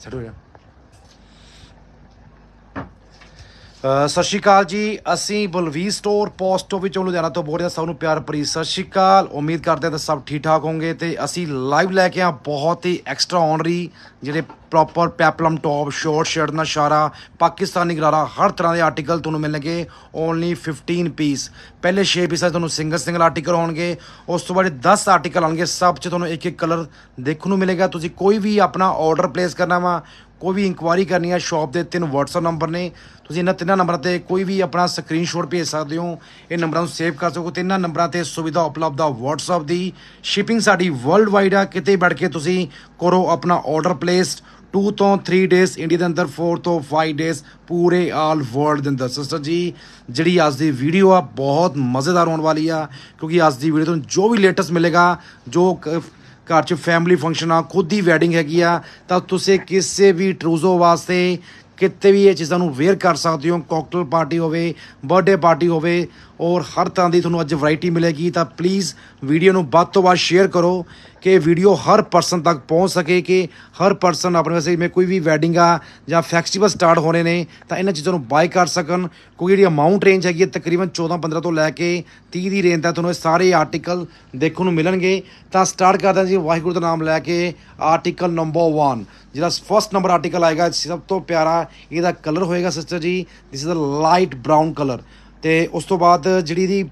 set ਹੋ ਸਤਿ ਸ਼੍ਰੀ ਅਕਾਲ ਜੀ ਅਸੀਂ ਬਲਵੀ ਸਟੋਰ ਪੋਸਟੋ ਵਿੱਚੋਂ ਲੁਧਿਆਣਾ ਤੋਂ ਬੋਲ ਰਹੇ ਸਭ ਨੂੰ ਪਿਆਰ ਭਰੀ ਸਤਿ ਸ਼੍ਰੀ ਅਕਾਲ ਉਮੀਦ ਕਰਦੇ ਹਾਂ ਤਾਂ ਸਭ ਠੀਕ ਠਾਕ ਹੋਵੋਗੇ ਤੇ ਅਸੀਂ ਲਾਈਵ ਲੈ ਕੇ ਆ ਬਹੁਤ ਹੀ ਐਕਸਟਰਾ ਆਨਰੀ ਜਿਹੜੇ proper peplum top short shirt ਨਾਲ ਸ਼ਾਰਾ ਪਾਕਿਸਤਾਨੀ ਗਰਾਰਾ ਹਰ ਤਰ੍ਹਾਂ ਦੇ ਆਰਟੀਕਲ ਤੁਹਾਨੂੰ ਮਿਲਣਗੇ ਓਨਲੀ 15 ਪੀਸ ਪਹਿਲੇ 6 ਪੀਸ ਤੁਹਾਨੂੰ ਸਿੰਗਲ ਸਿੰਗਲ ਆਰਟੀਕਲ ਹੋਣਗੇ ਉਸ ਤੋਂ ਬਾਅਦ 10 ਆਰਟੀਕਲ ਆਣਗੇ ਸਭ 'ਚ ਤੁਹਾਨੂੰ ਇੱਕ ਇੱਕ ਕਲਰ ਦੇਖਣ ਨੂੰ ਮਿਲੇਗਾ ਤੁਸੀਂ ਕੋਈ ਵੀ ਆਪਣਾ ਆਰਡਰ ਪਲੇਸ ਕਰਨਾ ਵਾ ਕੋਈ ਵੀ ਇਨਕੁਆਰੀ ਕਰਨੀ ਹੈ ਸ਼ਾਪ ਦੇ ਤਿੰਨ WhatsApp ਨੰਬਰ ਨੇ ਤੁਸੀਂ ਇਹਨਾਂ ਤਿੰਨਾਂ ਨੰਬਰਾਂ ਤੇ ਕੋਈ ਵੀ ਆਪਣਾ ਸਕਰੀਨਸ਼ਾਟ ਭੇਜ ਸਕਦੇ ਹੋ ਇਹ ਨੰਬਰਾਂ ਨੂੰ ਸੇਵ ਕਰ ਸਕੋ ਤਿੰਨਾਂ ਨੰਬਰਾਂ ਤੇ ਸੁਵਿਧਾ ਉਪਲਬਧ ਆ WhatsApp ਦੀ ਸ਼ਿਪਿੰਗ ਸਾਡੀ ਵਰਲਡ ਵਾਈਡ ਆ ਕਿਤੇ ਬੜ ਕੇ ਤੁਸੀਂ ਕਰੋ ਆਪਣਾ ਆਰਡਰ ਪਲੇਸਡ 2 ਤੋਂ 3 ਡੇਸ ਇੰਡੀਆ ਦੇ ਅੰਦਰ 4 ਤੋਂ 5 ਡੇਸ ਪੂਰੇ ਆਲ ਵਰਲਡ ਦੇ ਅੰਦਰ ਸਿਸਟਰ ਜੀ ਜਿਹੜੀ ਅੱਜ ਦੀ ਵੀਡੀਓ ਆ ਬਹੁਤ ਮਜ਼ੇਦਾਰ ਹੋਣ ਵਾਲੀ ਆ ਕਿਉਂਕਿ ਅੱਜ ਦੀ ਵੀਡੀਓ ਤੋਂ ਜੋ ਵੀ ਲੇਟੈਸਟ ਮਿਲੇਗਾ ਜੋ ਘਰ 'ਚ ਫੈਮਿਲੀ ਫੰਕਸ਼ਨ ਆ ਖੁਦ ਦੀ ਵੈਡਿੰਗ ਹੈਗੀ ਆ ਤਾਂ ਤੁਸੀਂ ਕਿਸੇ ਵੀ ਟਰੂਜ਼ੋ ਵਾਸਤੇ ਕਿਤੇ ਵੀ ਇਹ ਚੀਜ਼ਾਂ ਨੂੰ ਵੇਅਰ ਕਰ ਸਕਦੇ ਹੋ ਕਾਕਟੇਲ ਪਾਰਟੀ ਹੋਵੇ ਬਰਥਡੇ ਪਾਰਟੀ ਹੋਵੇ ਔਰ ਹਰ ਤਰ੍ਹਾਂ ਦੀ ਤੁਹਾਨੂੰ ਅੱਜ ਵੈਰਾਈਟੀ ਮਿਲੇਗੀ ਤਾਂ ਪਲੀਜ਼ ਵੀਡੀਓ ਨੂੰ ਵੱਧ ਤੋਂ ਵੱਧ ਸ਼ੇਅਰ ਕਰੋ ਕਿ ਵੀਡੀਓ ਹਰ ਪਰਸਨ ਤੱਕ ਪਹੁੰਚ ਸਕੇ ਕਿ ਹਰ ਪਰਸਨ ਆਪਣੇ ਵਾਸਤੇ ਜਿਵੇਂ ਕੋਈ ਵੀ ਵੈਡਿੰਗ ਆ ਜਾਂ ਫੈਸਟੀਵਲ ਸਟਾਰਟ ਹੋ ਰਹੇ ਨੇ ਤਾਂ ਇਹਨਾਂ ਚੀਜ਼ਾਂ ਨੂੰ ਬਾਈ ਕਰ ਸਕਣ ਕਿਉਂਕਿ ਜਿਹੜੀ ਅਮਾਉਂਟ ਰੇਂਜ ਹੈਗੀ ਹੈ ਤਕਰੀਬਨ 14 15 ਤੋਂ ਲੈ ਕੇ 30 ਦੀ ਰੇਂਜ ਤੱਕ ਤੁਹਾਨੂੰ ਇਹ ਸਾਰੇ ਆਰਟੀਕਲ ਦੇਖਣ ਨੂੰ ਮਿਲਣਗੇ ਤਾਂ ਸਟਾਰਟ ਕਰਦੇ ਹਾਂ ਜੀ ਵਾਹਿਗੁਰੂ ਦਾ ਨਾਮ ਲੈ ਕੇ ਆਰਟੀਕਲ ਨੰਬਰ 1 ਜਿਹੜਾ ਫਸਟ ਨੰਬਰ ਆਰਟੀਕਲ ਆਏਗਾ ਸਭ ਤੋਂ ਪਿਆਰਾ ਇਹਦਾ ਕਲਰ ਹੋਏਗਾ sister ji this is a light brown colour ਤੇ ਉਸ ਤੋਂ ਬਾਅਦ ਜਿਹੜੀ ਦੀ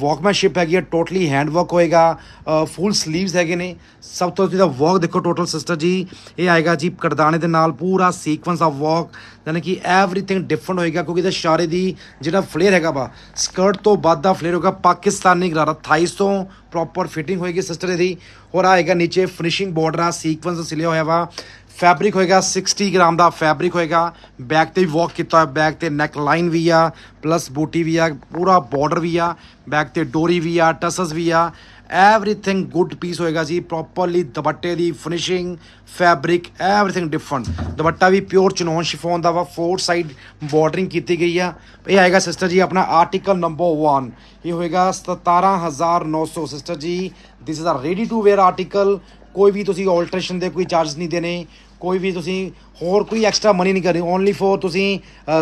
ਵਰਕਮੈਨਸ਼ਿਪ ਹੈਗੀ ਹੈ ਟੋਟਲੀ ਹੈਂਡ ਵਰਕ ਹੋਏਗਾ ਫੁੱਲ ਸਲੀਵਸ ਹੈਗੇ ਨੇ ਸਭ ਤੋਂ ਜਿਹਦਾ ਵਰਕ ਦੇਖੋ ਟੋਟਲ ਸਿਸਟਰ ਜੀ ਇਹ ਆਏਗਾ ਜੀ ਕਰਦਾਨੇ ਦੇ ਨਾਲ ਪੂਰਾ ਸੀਕੁਐਂਸ ਆਫ ਵਰਕ ਯਾਨੀ ਕਿ ਐਵਰੀਥਿੰਗ ਡਿਫਰੈਂਟ ਹੋਏਗਾ ਕਿਉਂਕਿ ਇਹਦੇ ਸ਼ਾਰੇ ਦੀ ਜਿਹੜਾ ਫਲੇਅਰ ਹੈਗਾ ਵਾ ਸਕਰਟ ਤੋਂ ਵੱਧ ਦਾ ਫਲੇਅਰ ਹੋਗਾ ਪਾਕਿਸਤਾਨੀ ਗਰਾਰਾ ਥਾਈਸ ਤੋਂ ਪ੍ਰੋਪਰ ਫਿਟਿੰਗ ਹੋਏਗੀ ਸਿਸਟਰ ਇਹਦੀ ਹੋਰ ਆਏਗਾ ਨੀਚੇ ਫਿਨਿਸ਼ਿੰਗ ਬਾਰਡਰ ਆ ਸੀਕੁਐਂਸ ਸਿਲਿਆ ਹੋਇਆ ਵਾ ਫੈਬਰਿਕ ਹੋਏਗਾ 60 ਗ੍ਰਾਮ ਦਾ ਫੈਬਰਿਕ ਹੋਏਗਾ ਬੈਕ ਤੇ ਵੀ ਵਰਕ ਕੀਤਾ ਹੋਇਆ ਬੈਕ ਤੇ ਨੈਕ ਲਾਈਨ ਵੀ ਆ ਪਲੱਸ ਬੂਟੀ ਵੀ ਆ ਪੂਰਾ ਬਾਰਡਰ ਵੀ ਆ ਬੈਕ ਤੇ ਡੋਰੀ ਵੀ ਆ ਟਸਸ ਵੀ ਆ ਐਵਰੀਥਿੰਗ ਗੁੱਡ ਪੀਸ ਹੋਏਗਾ ਜੀ ਪ੍ਰੋਪਰਲੀ ਦੁਪੱਟੇ ਦੀ ਫਿਨਿਸ਼ਿੰਗ ਫੈਬਰਿਕ ਐਵਰੀਥਿੰਗ ਡਿਫਰੈਂਟ ਦੁਪੱਟਾ ਵੀ ਪਿਓਰ ਚਨੌਨ ਸ਼ਿਫੋਨ ਦਾ ਵਾ ਫੋਰ ਸਾਈਡ ਬਾਰਡਰਿੰਗ ਕੀਤੀ ਗਈ ਆ ਇਹ ਆਏਗਾ ਸਿਸਟਰ ਜੀ ਆਪਣਾ ਆਰਟੀਕਲ ਨੰਬਰ 1 ਇਹ ਹੋਏਗਾ 17900 sister ji this is a ready to wear article ਕੋਈ ਵੀ ਤੁਸੀਂ ਆਲਟਰੇਸ਼ਨ ਦੇ ਕੋਈ ਚਾਰਜ ਨਹੀਂ ਦੇਣੇ ਕੋਈ ਵੀ ਤੁਸੀਂ ਹੋਰ ਕੋਈ ਐਕਸਟਰਾ ਮਨੀ ਨਹੀਂ ਕਰਨੀ ਓਨਲੀ ਫॉर ਤੁਸੀਂ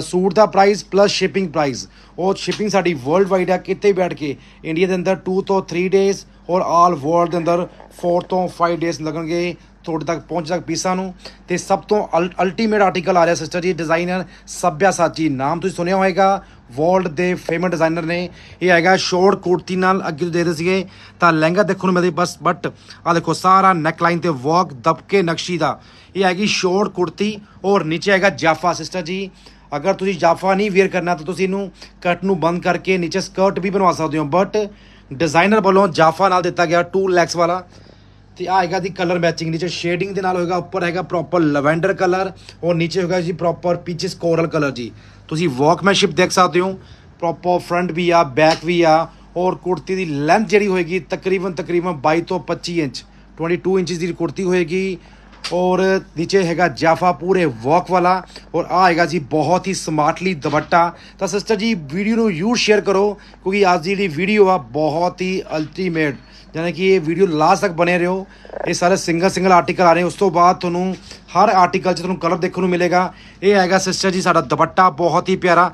ਸੂਟ ਦਾ ਪ੍ਰਾਈਸ ਪਲੱਸ ਸ਼ਿਪਿੰਗ ਪ੍ਰਾਈਸ ਉਹ ਸ਼ਿਪਿੰਗ ਸਾਡੀ ਵਰਲਡ ਵਾਈਡ ਹੈ ਕਿਤੇ ਬੈਠ ਕੇ ਇੰਡੀਆ ਦੇ ਅੰਦਰ 2 ਤੋਂ 3 ਡੇਸ ਔਰ ਆਲ ਵਰਲਡ ਦੇ ਅੰਦਰ 4 ਤੋਂ 5 ਡੇਸ ਲੱਗਣਗੇ ਤੁਹਾਡੇ ਤੱਕ ਪਹੁੰਚ ਤੱਕ ਪੀਸਾਂ ਨੂੰ ਤੇ ਸਭ ਤੋਂ ਅਲਟੀਮੇਟ ਆਰਟੀਕਲ ਆ ਰਿਹਾ ਸਿਸਟਰ ਜੀ ਡਿਜ਼ਾਈਨਰ ਸੱਭਿਆ ਸਾਚੀ ਨਾਮ ਤੁਸੀਂ ਸੁਣਿਆ ਹੋਵੇਗਾ ਵਰਲਡ ਦੇ ਫੇਮਸ ਡਿਜ਼ਾਈਨਰ ਨੇ ਇਹ ਹੈਗਾ ਸ਼ੋਰਟ ਕੁੜਤੀ ਨਾਲ ਅੱਗੇ ਤੋਂ ਦੇਖਦੇ ਸੀਗੇ ਤਾਂ ਲਹਿੰਗਾ ਦੇਖਣ ਨੂੰ ਮਿਲਦੀ ਬਸ ਬਟ ਆ ਦੇਖੋ ਸਾਰਾ ਨੈਕ ਲਾਈਨ ਤੇ ਵਰਕ ਦਬਕੇ ਨਕਸ਼ੀ ਦਾ ਇਹ ਹੈਗੀ ਸ਼ੋਰਟ ਕੁੜਤੀ ਔਰ ਨੀਚੇ ਹੈਗਾ ਜਾਫਾ ਸਿਸਟਰ ਜੀ ਅਗਰ ਤੁਸੀਂ ਜਾਫਾ ਨਹੀਂ ਵੇਅਰ ਕਰਨਾ ਤਾਂ ਤੁਸੀਂ ਇਹਨੂੰ ਕੱਟ ਨੂੰ ਬੰਦ ਕਰਕੇ ਨੀਚੇ ਸਕਰਟ ਵੀ ਬਣਵਾ ਸਕਦੇ ਹੋ ਬਟ ਡਿਜ਼ਾਈਨਰ ਵੱਲੋਂ ਜਾਫਾ ਨਾਲ ਦਿੱਤਾ ਗਿਆ 2 ਲੈਕਸ ਵਾਲਾ ਤੇ ਆ ਹੈਗਾ ਦੀ ਕਲਰ ਮੈਚਿੰਗ ਨੀਚੇ ਸ਼ੇਡਿੰਗ ਦੇ ਨਾਲ ਹੋਏਗਾ ਉੱਪਰ ਹੈਗਾ ਪ੍ਰੋਪਰ ਲਵੈਂਡਰ ਕਲਰ ਔਰ ਨੀਚੇ ਹੋਏਗਾ ਜੀ ਪ੍ਰੋਪਰ ਪੀਚਸ ਕੋਰਲ ਕਲਰ ਜੀ ਤੁਸੀਂ ਵਰਕਮੈਨਸ਼ਿਪ ਦੇਖ ਸਕਦੇ ਹੋ ਪ੍ਰੋਪਰ ਫਰੰਟ ਵੀ ਆ ਬੈਕ ਵੀ ਆ ਔਰ ਕੁੜਤੀ ਦੀ ਲੈਂਥ ਜਿਹੜੀ ਹੋਏਗੀ ਤਕਰੀਬਨ ਤਕਰੀਬਨ 22 ਤੋਂ 25 ਇੰਚ 22 ਇੰਚ ਦੀ ਕੁੜਤੀ ਹੋਏਗੀ ਔਰ ਨੀਚੇ ਹੈਗਾ ਜਾਫਾ ਪੂਰੇ ਵਾਕ ਵਾਲਾ ਔਰ ਆ ਆਏਗਾ ਜੀ ਬਹੁਤ ਹੀ ਸਮਾਰਟਲੀ ਦੁਪੱਟਾ ਤਾਂ ਸਿਸਟਰ ਜੀ ਵੀਡੀਓ ਨੂੰ ਯੂ ਸ਼ੇਅਰ ਕਰੋ ਕਿਉਂਕਿ ਅੱਜ ਦੀ ਜਿਹੜੀ ਵੀਡੀਓ ਆ ਬਹੁਤ ਹੀ ਅਲਟੀਮੇਟ ਜਾਨੀ ਕਿ ਇਹ ਵੀਡੀਓ ਲਾਸਟ ਤੱਕ ਬਨੇ ਰਹੋ ਇਹ ਸਾਰੇ ਸਿੰਗਲ ਸਿੰਗਲ ਆਰਟੀਕਲ ਆ ਰਹੇ ਉਸ ਤੋਂ ਬਾਅਦ ਤੁਹਾਨੂੰ ਹਰ ਆਰਟੀਕਲ 'ਚ ਤੁਹਾਨੂੰ ਕਲਰ ਦੇਖਣ ਨੂੰ ਮਿਲੇਗਾ ਇਹ ਹੈਗਾ ਸਿਸਟਰ ਜੀ ਸਾਡਾ ਦੁਪੱਟਾ ਬਹੁਤ ਹੀ ਪਿਆਰਾ